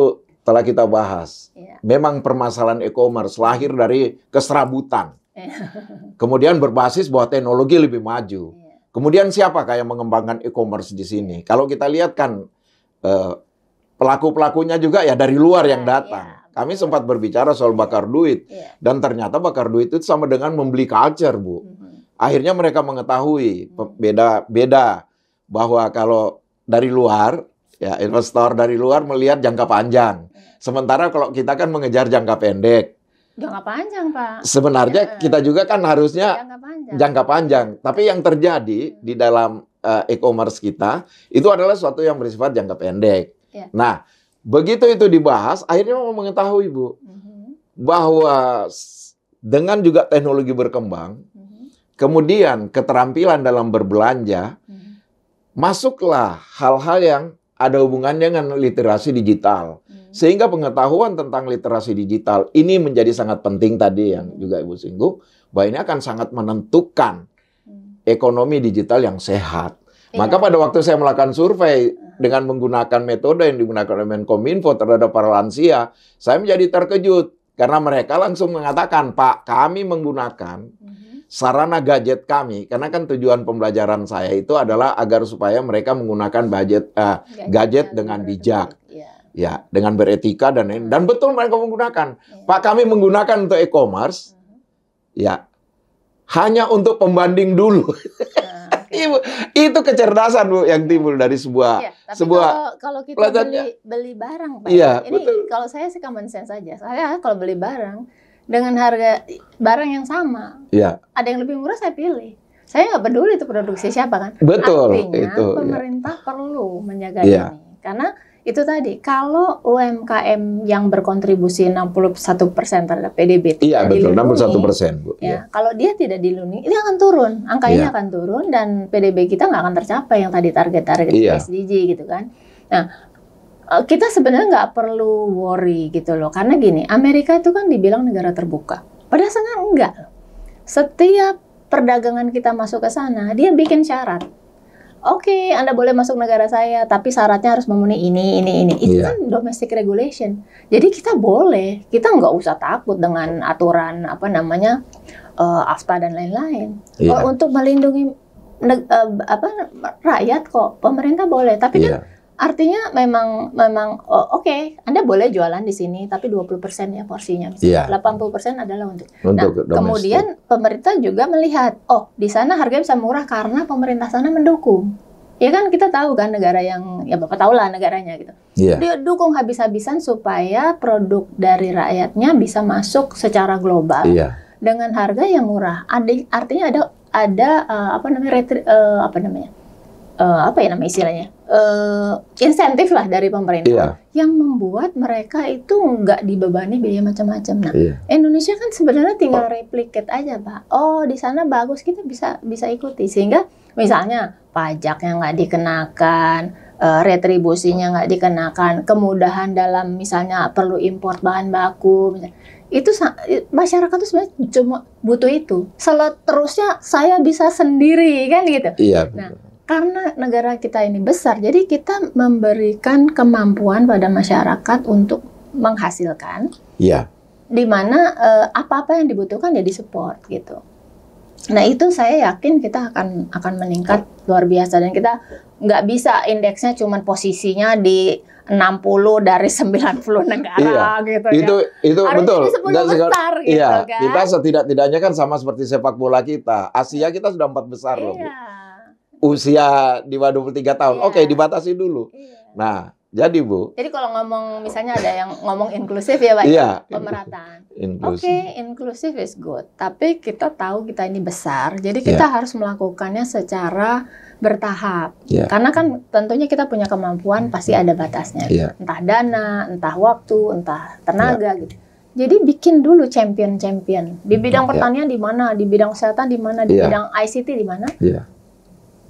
telah kita bahas. Yeah. Memang permasalahan e-commerce lahir dari keserabutan. Kemudian berbasis bahwa teknologi lebih maju. Iya. Kemudian siapakah yang mengembangkan e-commerce di sini? Iya. Kalau kita lihat kan eh, pelaku-pelakunya juga ya dari luar yang iya, datang. Kami sempat berbicara soal bakar duit dan ternyata bakar duit itu sama dengan membeli culture, Bu. Mm-hmm. Akhirnya mereka mengetahui beda-beda mm-hmm. bahwa kalau dari luar ya investor dari luar melihat jangka panjang. Sementara kalau kita kan mengejar jangka pendek. Jangka panjang, Pak. Sebenarnya ya. kita juga kan harusnya jangka panjang. Jangka panjang. Tapi yang terjadi hmm. di dalam uh, e-commerce kita itu adalah suatu yang bersifat jangka pendek. Ya. Nah, begitu itu dibahas, akhirnya mau mengetahui Bu hmm. bahwa dengan juga teknologi berkembang, hmm. kemudian keterampilan dalam berbelanja, hmm. masuklah hal-hal yang ada hubungannya dengan literasi digital. Sehingga pengetahuan tentang literasi digital ini menjadi sangat penting tadi yang hmm. juga Ibu singgung bahwa ini akan sangat menentukan hmm. ekonomi digital yang sehat. Iya. Maka pada waktu saya melakukan survei dengan menggunakan metode yang digunakan oleh Menkominfo terhadap para lansia, saya menjadi terkejut karena mereka langsung mengatakan, "Pak, kami menggunakan hmm. sarana gadget kami karena kan tujuan pembelajaran saya itu adalah agar supaya mereka menggunakan budget uh, gadget dengan bijak ya dengan beretika dan dan betul mereka menggunakan. Ya. Pak kami menggunakan untuk e-commerce hmm. ya hanya untuk pembanding dulu. uh, ah, okay. Ibu, itu kecerdasan Bu yang timbul dari sebuah ya, tapi sebuah kalau, kalau kita beli beli barang Pak. Iya, ini betul. kalau saya sih common sense saja. Saya kalau beli barang dengan harga barang yang sama, ya. ada yang lebih murah saya pilih saya nggak peduli itu produksi siapa kan. Betul. Artinya itu, iya. pemerintah ya. perlu menjaga ya. ini karena itu tadi kalau UMKM yang berkontribusi 61 persen terhadap PDB iya betul 61 persen bu ya, ya kalau dia tidak dilindungi ini akan turun angkanya ya. akan turun dan PDB kita nggak akan tercapai yang tadi target-target ya. SDG gitu kan nah eh, kita sebenarnya nggak perlu worry gitu loh karena gini Amerika itu kan dibilang negara terbuka padahal sebenarnya enggak setiap perdagangan kita masuk ke sana dia bikin syarat oke okay, Anda boleh masuk negara saya, tapi syaratnya harus memenuhi ini, ini, ini. Itu yeah. kan domestic regulation. Jadi kita boleh, kita nggak usah takut dengan aturan apa namanya uh, eh, AFTA dan lain-lain. Yeah. untuk melindungi uh, apa rakyat kok pemerintah boleh, tapi yeah. kan iya. Artinya memang memang oh, oke, okay, Anda boleh jualan di sini tapi 20% ya porsinya iya. delapan Yeah. 80% adalah untuk. untuk nah, kemudian pemerintah juga melihat, oh, di sana harga bisa murah karena pemerintah sana mendukung. Ya kan kita tahu kan negara yang ya Bapak tahu lah negaranya gitu. Yeah. Dia dukung habis-habisan supaya produk dari rakyatnya bisa masuk secara global. Yeah. Dengan harga yang murah. Artinya ada ada uh, apa namanya retri, uh, apa namanya? uh, apa ya nama istilahnya uh, insentif lah dari pemerintah yeah. yang membuat mereka itu nggak dibebani biaya macam-macam. Nah, yeah. Indonesia kan sebenarnya tinggal replicate aja pak. Oh di sana bagus kita bisa bisa ikuti sehingga misalnya pajak yang nggak dikenakan, uh, retribusinya nggak dikenakan, kemudahan dalam misalnya perlu impor bahan baku. Misalnya itu masyarakat itu sebenarnya cuma butuh itu. terusnya saya bisa sendiri kan gitu. Iya. Nah, karena negara kita ini besar, jadi kita memberikan kemampuan pada masyarakat untuk menghasilkan. Iya. Di mana eh, apa-apa yang dibutuhkan ya support gitu. Nah itu saya yakin kita akan akan meningkat luar biasa dan kita nggak bisa indeksnya cuma posisinya di 60 dari 90 negara iya, gitu kan. itu, ya. Itu Harus betul. Dan besar gitu iya, kan. Kita setidak-tidaknya kan sama seperti sepak bola kita. Asia kita sudah empat besar iya. loh. Iya usia di bawah 23 tahun. Iya. Oke, dibatasi dulu. Iya. Nah, jadi Bu. Jadi kalau ngomong misalnya ada yang ngomong inklusif ya Pak, iya, ya? pemerataan. Oke, okay, inklusif is good. Tapi kita tahu kita ini besar, jadi kita yeah. harus melakukannya secara bertahap. Yeah. Karena kan tentunya kita punya kemampuan pasti ada batasnya. Yeah. Entah dana, entah waktu, entah tenaga yeah. gitu. Jadi bikin dulu champion-champion di bidang iya. pertanian yeah. di mana, di bidang kesehatan di mana, di yeah. bidang ICT di mana. Yeah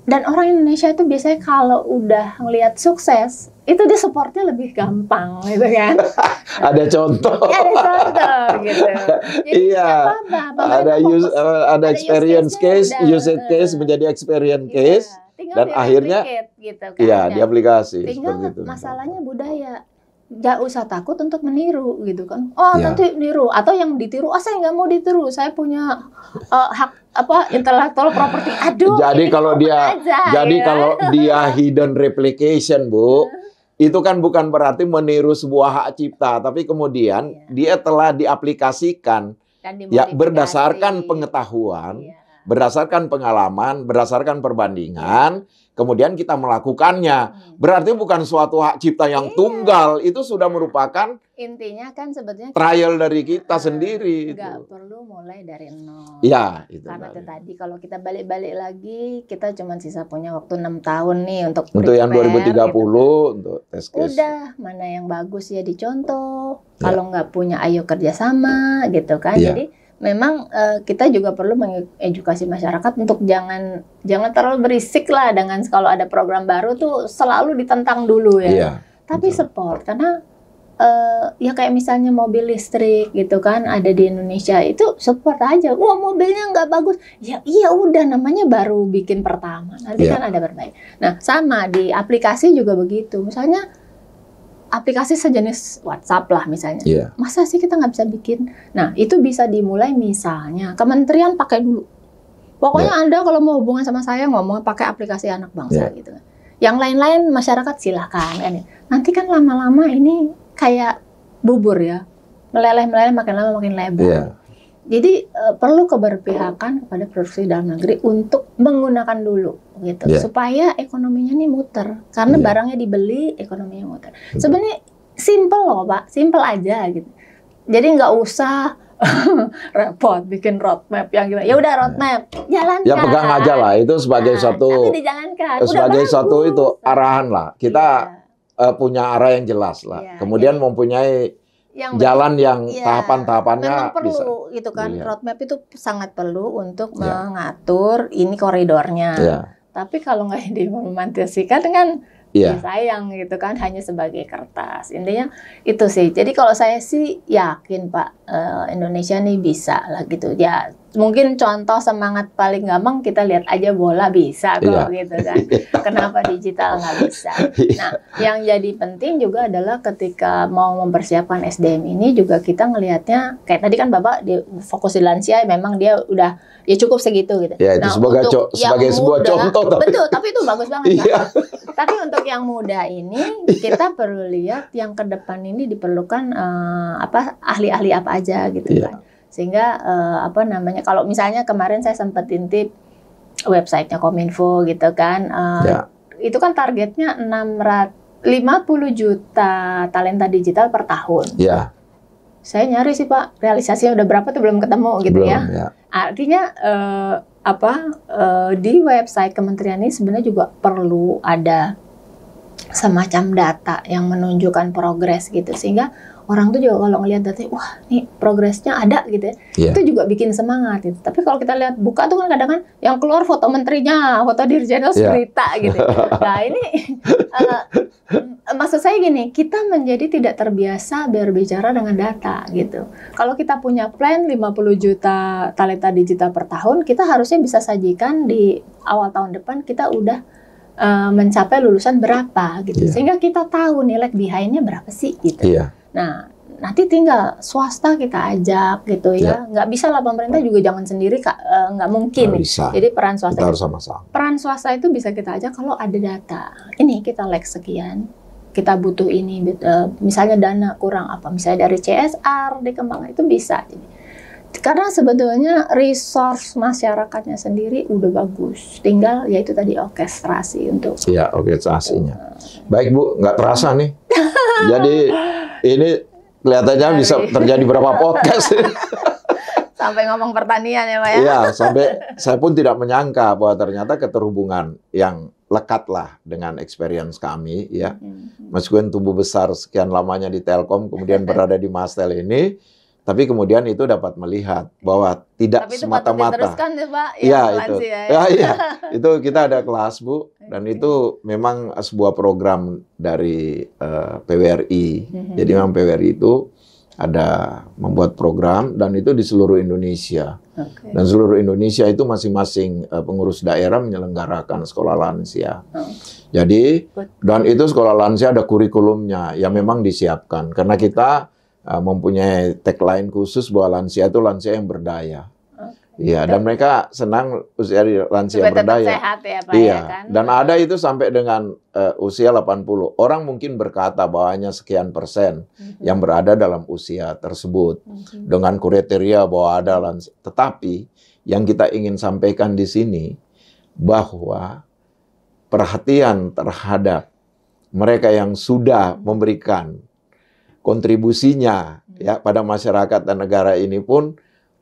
dan orang Indonesia itu biasanya kalau udah ngelihat sukses itu dia supportnya lebih gampang gitu kan ada contoh ya, ada contoh gitu Jadi, iya apa ada use, uh, ada experience case, use case eh, case menjadi experience iya. case Tinggal dan akhirnya gitu iya, kan, ya, ya diaplikasi tinggal masalahnya budaya nggak usah takut untuk meniru gitu kan oh ya. nanti niru atau yang ditiru ah oh, saya nggak mau ditiru saya punya uh, hak apa intellectual property aduh jadi kalau dia aja, jadi ya. kalau dia hidden replication bu iya. itu kan bukan berarti meniru sebuah hak cipta tapi kemudian ya. dia telah diaplikasikan ya berdasarkan pengetahuan ya berdasarkan pengalaman, berdasarkan perbandingan, kemudian kita melakukannya. Hmm. Berarti bukan suatu hak cipta yang iya. tunggal, itu sudah merupakan intinya kan sebetulnya trial dari kita uh, sendiri. Gak perlu mulai dari nol. ya itu. Karena itu tadi kalau kita balik-balik lagi, kita cuma sisa punya waktu enam tahun nih untuk untuk yang 2030 gitu. Kan. untuk tes case. Udah, mana yang bagus ya dicontoh. Ya. Kalau nggak punya ayo kerjasama gitu kan. Ya. Jadi memang uh, kita juga perlu mengedukasi masyarakat untuk jangan jangan terlalu berisik lah dengan kalau ada program baru tuh selalu ditentang dulu ya. Iya, Tapi betul. support karena uh, ya kayak misalnya mobil listrik gitu kan ada di Indonesia itu support aja. Wah mobilnya nggak bagus. Ya iya udah namanya baru bikin pertama. Nanti iya. kan ada berbaik. Nah sama di aplikasi juga begitu. Misalnya aplikasi sejenis WhatsApp lah misalnya. Yeah. Masa sih kita nggak bisa bikin? Nah, itu bisa dimulai misalnya kementerian pakai dulu. Pokoknya yeah. Anda kalau mau hubungan sama saya ngomong pakai aplikasi anak bangsa yeah. gitu Yang lain-lain masyarakat silahkan ya. Nanti kan lama-lama ini kayak bubur ya. Meleleh-meleleh makin lama makin lebar. Yeah. Jadi uh, perlu keberpihakan kepada produksi dalam negeri untuk menggunakan dulu gitu yeah. supaya ekonominya nih muter karena yeah. barangnya dibeli ekonominya muter. Sebenarnya simple loh pak, simple aja gitu. Jadi nggak usah repot bikin roadmap yang gimana ya udah iya. roadmap jalan. ya pegang aja lah itu sebagai nah, satu sebagai bagus. satu itu arahan lah kita yeah. Iya. uh, punya arah yang jelas lah yeah, kemudian yeah. mempunyai yang jalan betul, yang ya, tahapan-tahapannya perlu bisa. gitu kan roadmap itu sangat perlu untuk ya. mengatur ini koridornya. Ya. Tapi kalau nggak diimplementasikan dengan yeah. sayang gitu kan hanya sebagai kertas intinya itu sih jadi kalau saya sih yakin pak uh, Indonesia nih bisa lah gitu ya mungkin contoh semangat paling gampang kita lihat aja bola bisa kok yeah. gitu kan kenapa digital nggak bisa iya. nah yang jadi penting juga adalah ketika mau mempersiapkan SDM ini juga kita ngelihatnya kayak tadi kan bapak di fokus di lansia memang dia udah ya cukup segitu gitu ya itu nah, sebagai, co sebagai muda, sebuah contoh tapi betul tapi itu bagus banget yeah. Tapi untuk yang muda ini iya. kita perlu lihat yang ke depan ini diperlukan uh, apa ahli-ahli apa aja gitu yeah. kan. Sehingga uh, apa namanya kalau misalnya kemarin saya sempat intip websitenya Kominfo gitu kan. Uh, eh, yeah. Itu kan targetnya lima 50 juta talenta digital per tahun. Yeah saya nyari sih Pak, realisasinya udah berapa tuh belum ketemu gitu belum, ya. ya. Artinya uh, apa uh, di website kementerian ini sebenarnya juga perlu ada semacam data yang menunjukkan progres gitu sehingga orang tuh juga kalau ngelihat datanya wah nih progresnya ada gitu ya yeah. itu juga bikin semangat gitu tapi kalau kita lihat buka tuh kan kadang kan yang keluar foto menterinya foto dirjen yeah. cerita gitu ya. nah ini uh, maksud saya gini kita menjadi tidak terbiasa berbicara dengan data gitu kalau kita punya plan 50 juta talenta digital per tahun kita harusnya bisa sajikan di awal tahun depan kita udah eh, mencapai lulusan berapa gitu yeah. sehingga kita tahu nilai behindnya berapa sih gitu yeah. Nah, nanti tinggal swasta kita ajak gitu ya. ya. Nggak bisa lah pemerintah juga jangan sendiri kak, eh, nggak mungkin. Nggak bisa. Jadi peran swasta harus sama-sama. Peran swasta itu bisa kita ajak kalau ada data. Ini kita like sekian, kita butuh ini, eh, misalnya dana kurang apa, misalnya dari CSR dikembangkan itu bisa. Jadi, karena sebetulnya resource masyarakatnya sendiri udah bagus, tinggal yaitu tadi orkestrasi untuk. ya orkestrasinya. Baik bu, nggak terasa nih. Jadi ini kelihatannya Dari. bisa terjadi berapa podcast. sampai ngomong pertanian ya pak ya. Iya sampai saya pun tidak menyangka bahwa ternyata keterhubungan yang lekat lah dengan experience kami ya. Hmm. Meskipun tubuh besar sekian lamanya di Telkom kemudian berada di Mastel ini tapi kemudian itu dapat melihat bahwa tidak semata-mata. Ya, ya, iya ya, itu. Ya, ya. ya, itu kita ada kelas Bu dan okay. itu memang sebuah program dari uh, eh, PWRI. Mm-hmm. Jadi memang PWRI itu ada membuat program dan itu di seluruh Indonesia. Okay. Dan seluruh Indonesia itu masing-masing uh, pengurus daerah menyelenggarakan sekolah lansia. Oh. Jadi dan itu sekolah lansia ada kurikulumnya yang memang disiapkan karena kita Ah, mempunyai tagline khusus bahwa lansia itu lansia yang berdaya. Iya, dan mereka senang usia lansia Supaya berdaya. sehat ya, Pak, ya iya. Ya, kan? Dan ada itu sampai dengan uh, usia 80. Orang mungkin berkata bahwa hanya sekian persen mm-hmm. yang berada dalam usia tersebut mm-hmm. dengan kriteria bahwa ada lansia. Tetapi yang kita ingin sampaikan di sini bahwa perhatian terhadap mereka yang sudah memberikan kontribusinya hmm. ya pada masyarakat dan negara ini pun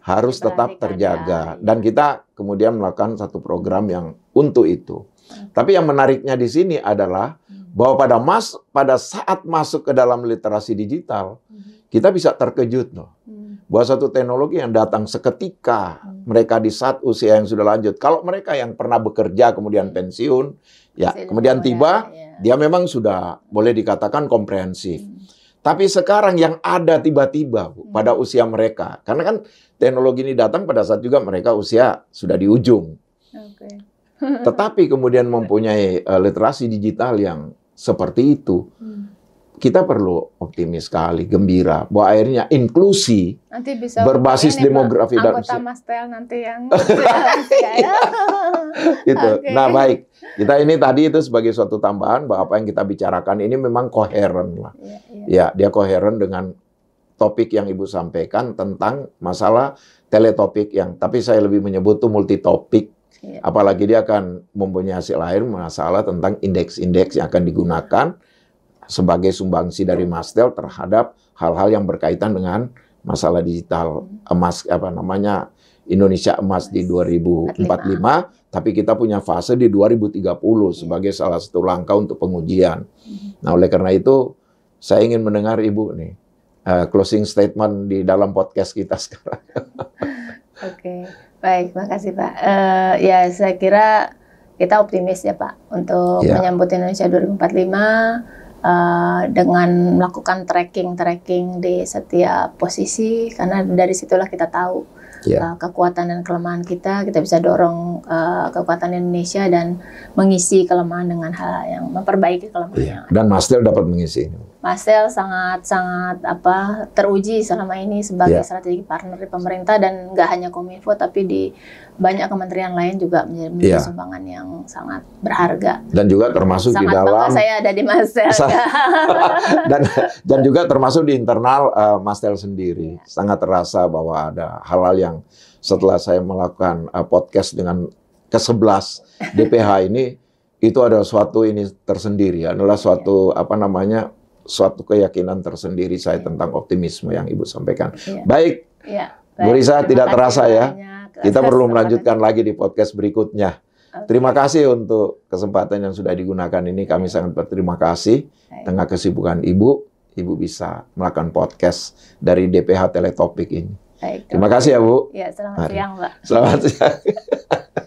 harus tetap terjaga ya. dan kita kemudian melakukan satu program yang untuk itu. Hmm. Tapi yang menariknya di sini adalah hmm. bahwa pada mas pada saat masuk ke dalam literasi digital kita bisa terkejut loh. Bahwa satu teknologi yang datang seketika mereka di saat usia yang sudah lanjut. Kalau mereka yang pernah bekerja kemudian pensiun ya kemudian tiba ya, ya. dia memang sudah boleh dikatakan komprehensif. Tapi sekarang yang ada tiba-tiba hmm. pada usia mereka, karena kan teknologi ini datang pada saat juga mereka usia sudah di ujung. Okay. Tetapi kemudian mempunyai eh, literasi digital yang seperti itu, hmm kita perlu optimis sekali, gembira bahwa akhirnya inklusi nanti bisa berbasis ini, ya, demografi dan anggota nanti yang itu. Okay. Nah, baik. Kita ini tadi itu sebagai suatu tambahan bahwa apa yang kita bicarakan ini memang koheren lah. Yeah, yeah. Ya, dia koheren dengan topik yang Ibu sampaikan tentang masalah teletopik yang tapi saya lebih menyebut tuh topik. Iya. Apalagi dia akan mempunyai hasil lain masalah tentang indeks-indeks yang akan digunakan sebagai sumbangsi dari Mastel terhadap hal-hal yang berkaitan dengan masalah digital emas eh, apa namanya Indonesia emas di 2045 tapi kita punya fase di 2030 iya. sebagai salah satu langkah untuk pengujian. Mm-hmm. Nah, oleh karena itu saya ingin mendengar Ibu nih uh, closing statement di dalam podcast kita sekarang. Oke. Okay. Baik, makasih Pak. Uh, ya, saya kira kita optimis ya Pak untuk yeah. menyambut Indonesia 2045 Eh, dengan melakukan tracking-tracking di setiap posisi karena dari situlah kita tahu yeah. Iya. uh, kekuatan dan kelemahan kita kita bisa dorong uh, kekuatan Indonesia dan mengisi kelemahan dengan hal yang memperbaiki kelemahan yeah. dan Mastel dapat mengisi Mastel sangat-sangat apa teruji selama ini sebagai yeah. strategi partner di pemerintah dan nggak hanya Kominfo tapi di banyak kementerian lain juga menjadi yeah. sumbangan yang sangat berharga. Dan juga termasuk sangat di dalam saya ada di Mastel. dan dan juga termasuk di internal uh, eh, Mastel sendiri. Yeah. Sangat terasa bahwa ada halal yang setelah saya melakukan uh, podcast dengan ke-11 DPH ini itu ada suatu ini tersendiri adalah suatu yeah. apa namanya suatu keyakinan tersendiri saya yeah. tentang optimisme yang Ibu sampaikan. Yeah. Baik. Yeah. Bu Risa tidak terasa ya. Banyak. Kita perlu melanjutkan ya. lagi di podcast berikutnya. Okay. Terima kasih untuk kesempatan yang sudah digunakan ini. Kami sangat berterima kasih. Okay. Tengah kesibukan Ibu, Ibu bisa melakukan podcast dari DPH Teletopik ini. Okay. Terima kasih ya Bu. Ya, selamat Mari. siang Mbak. Selamat siang.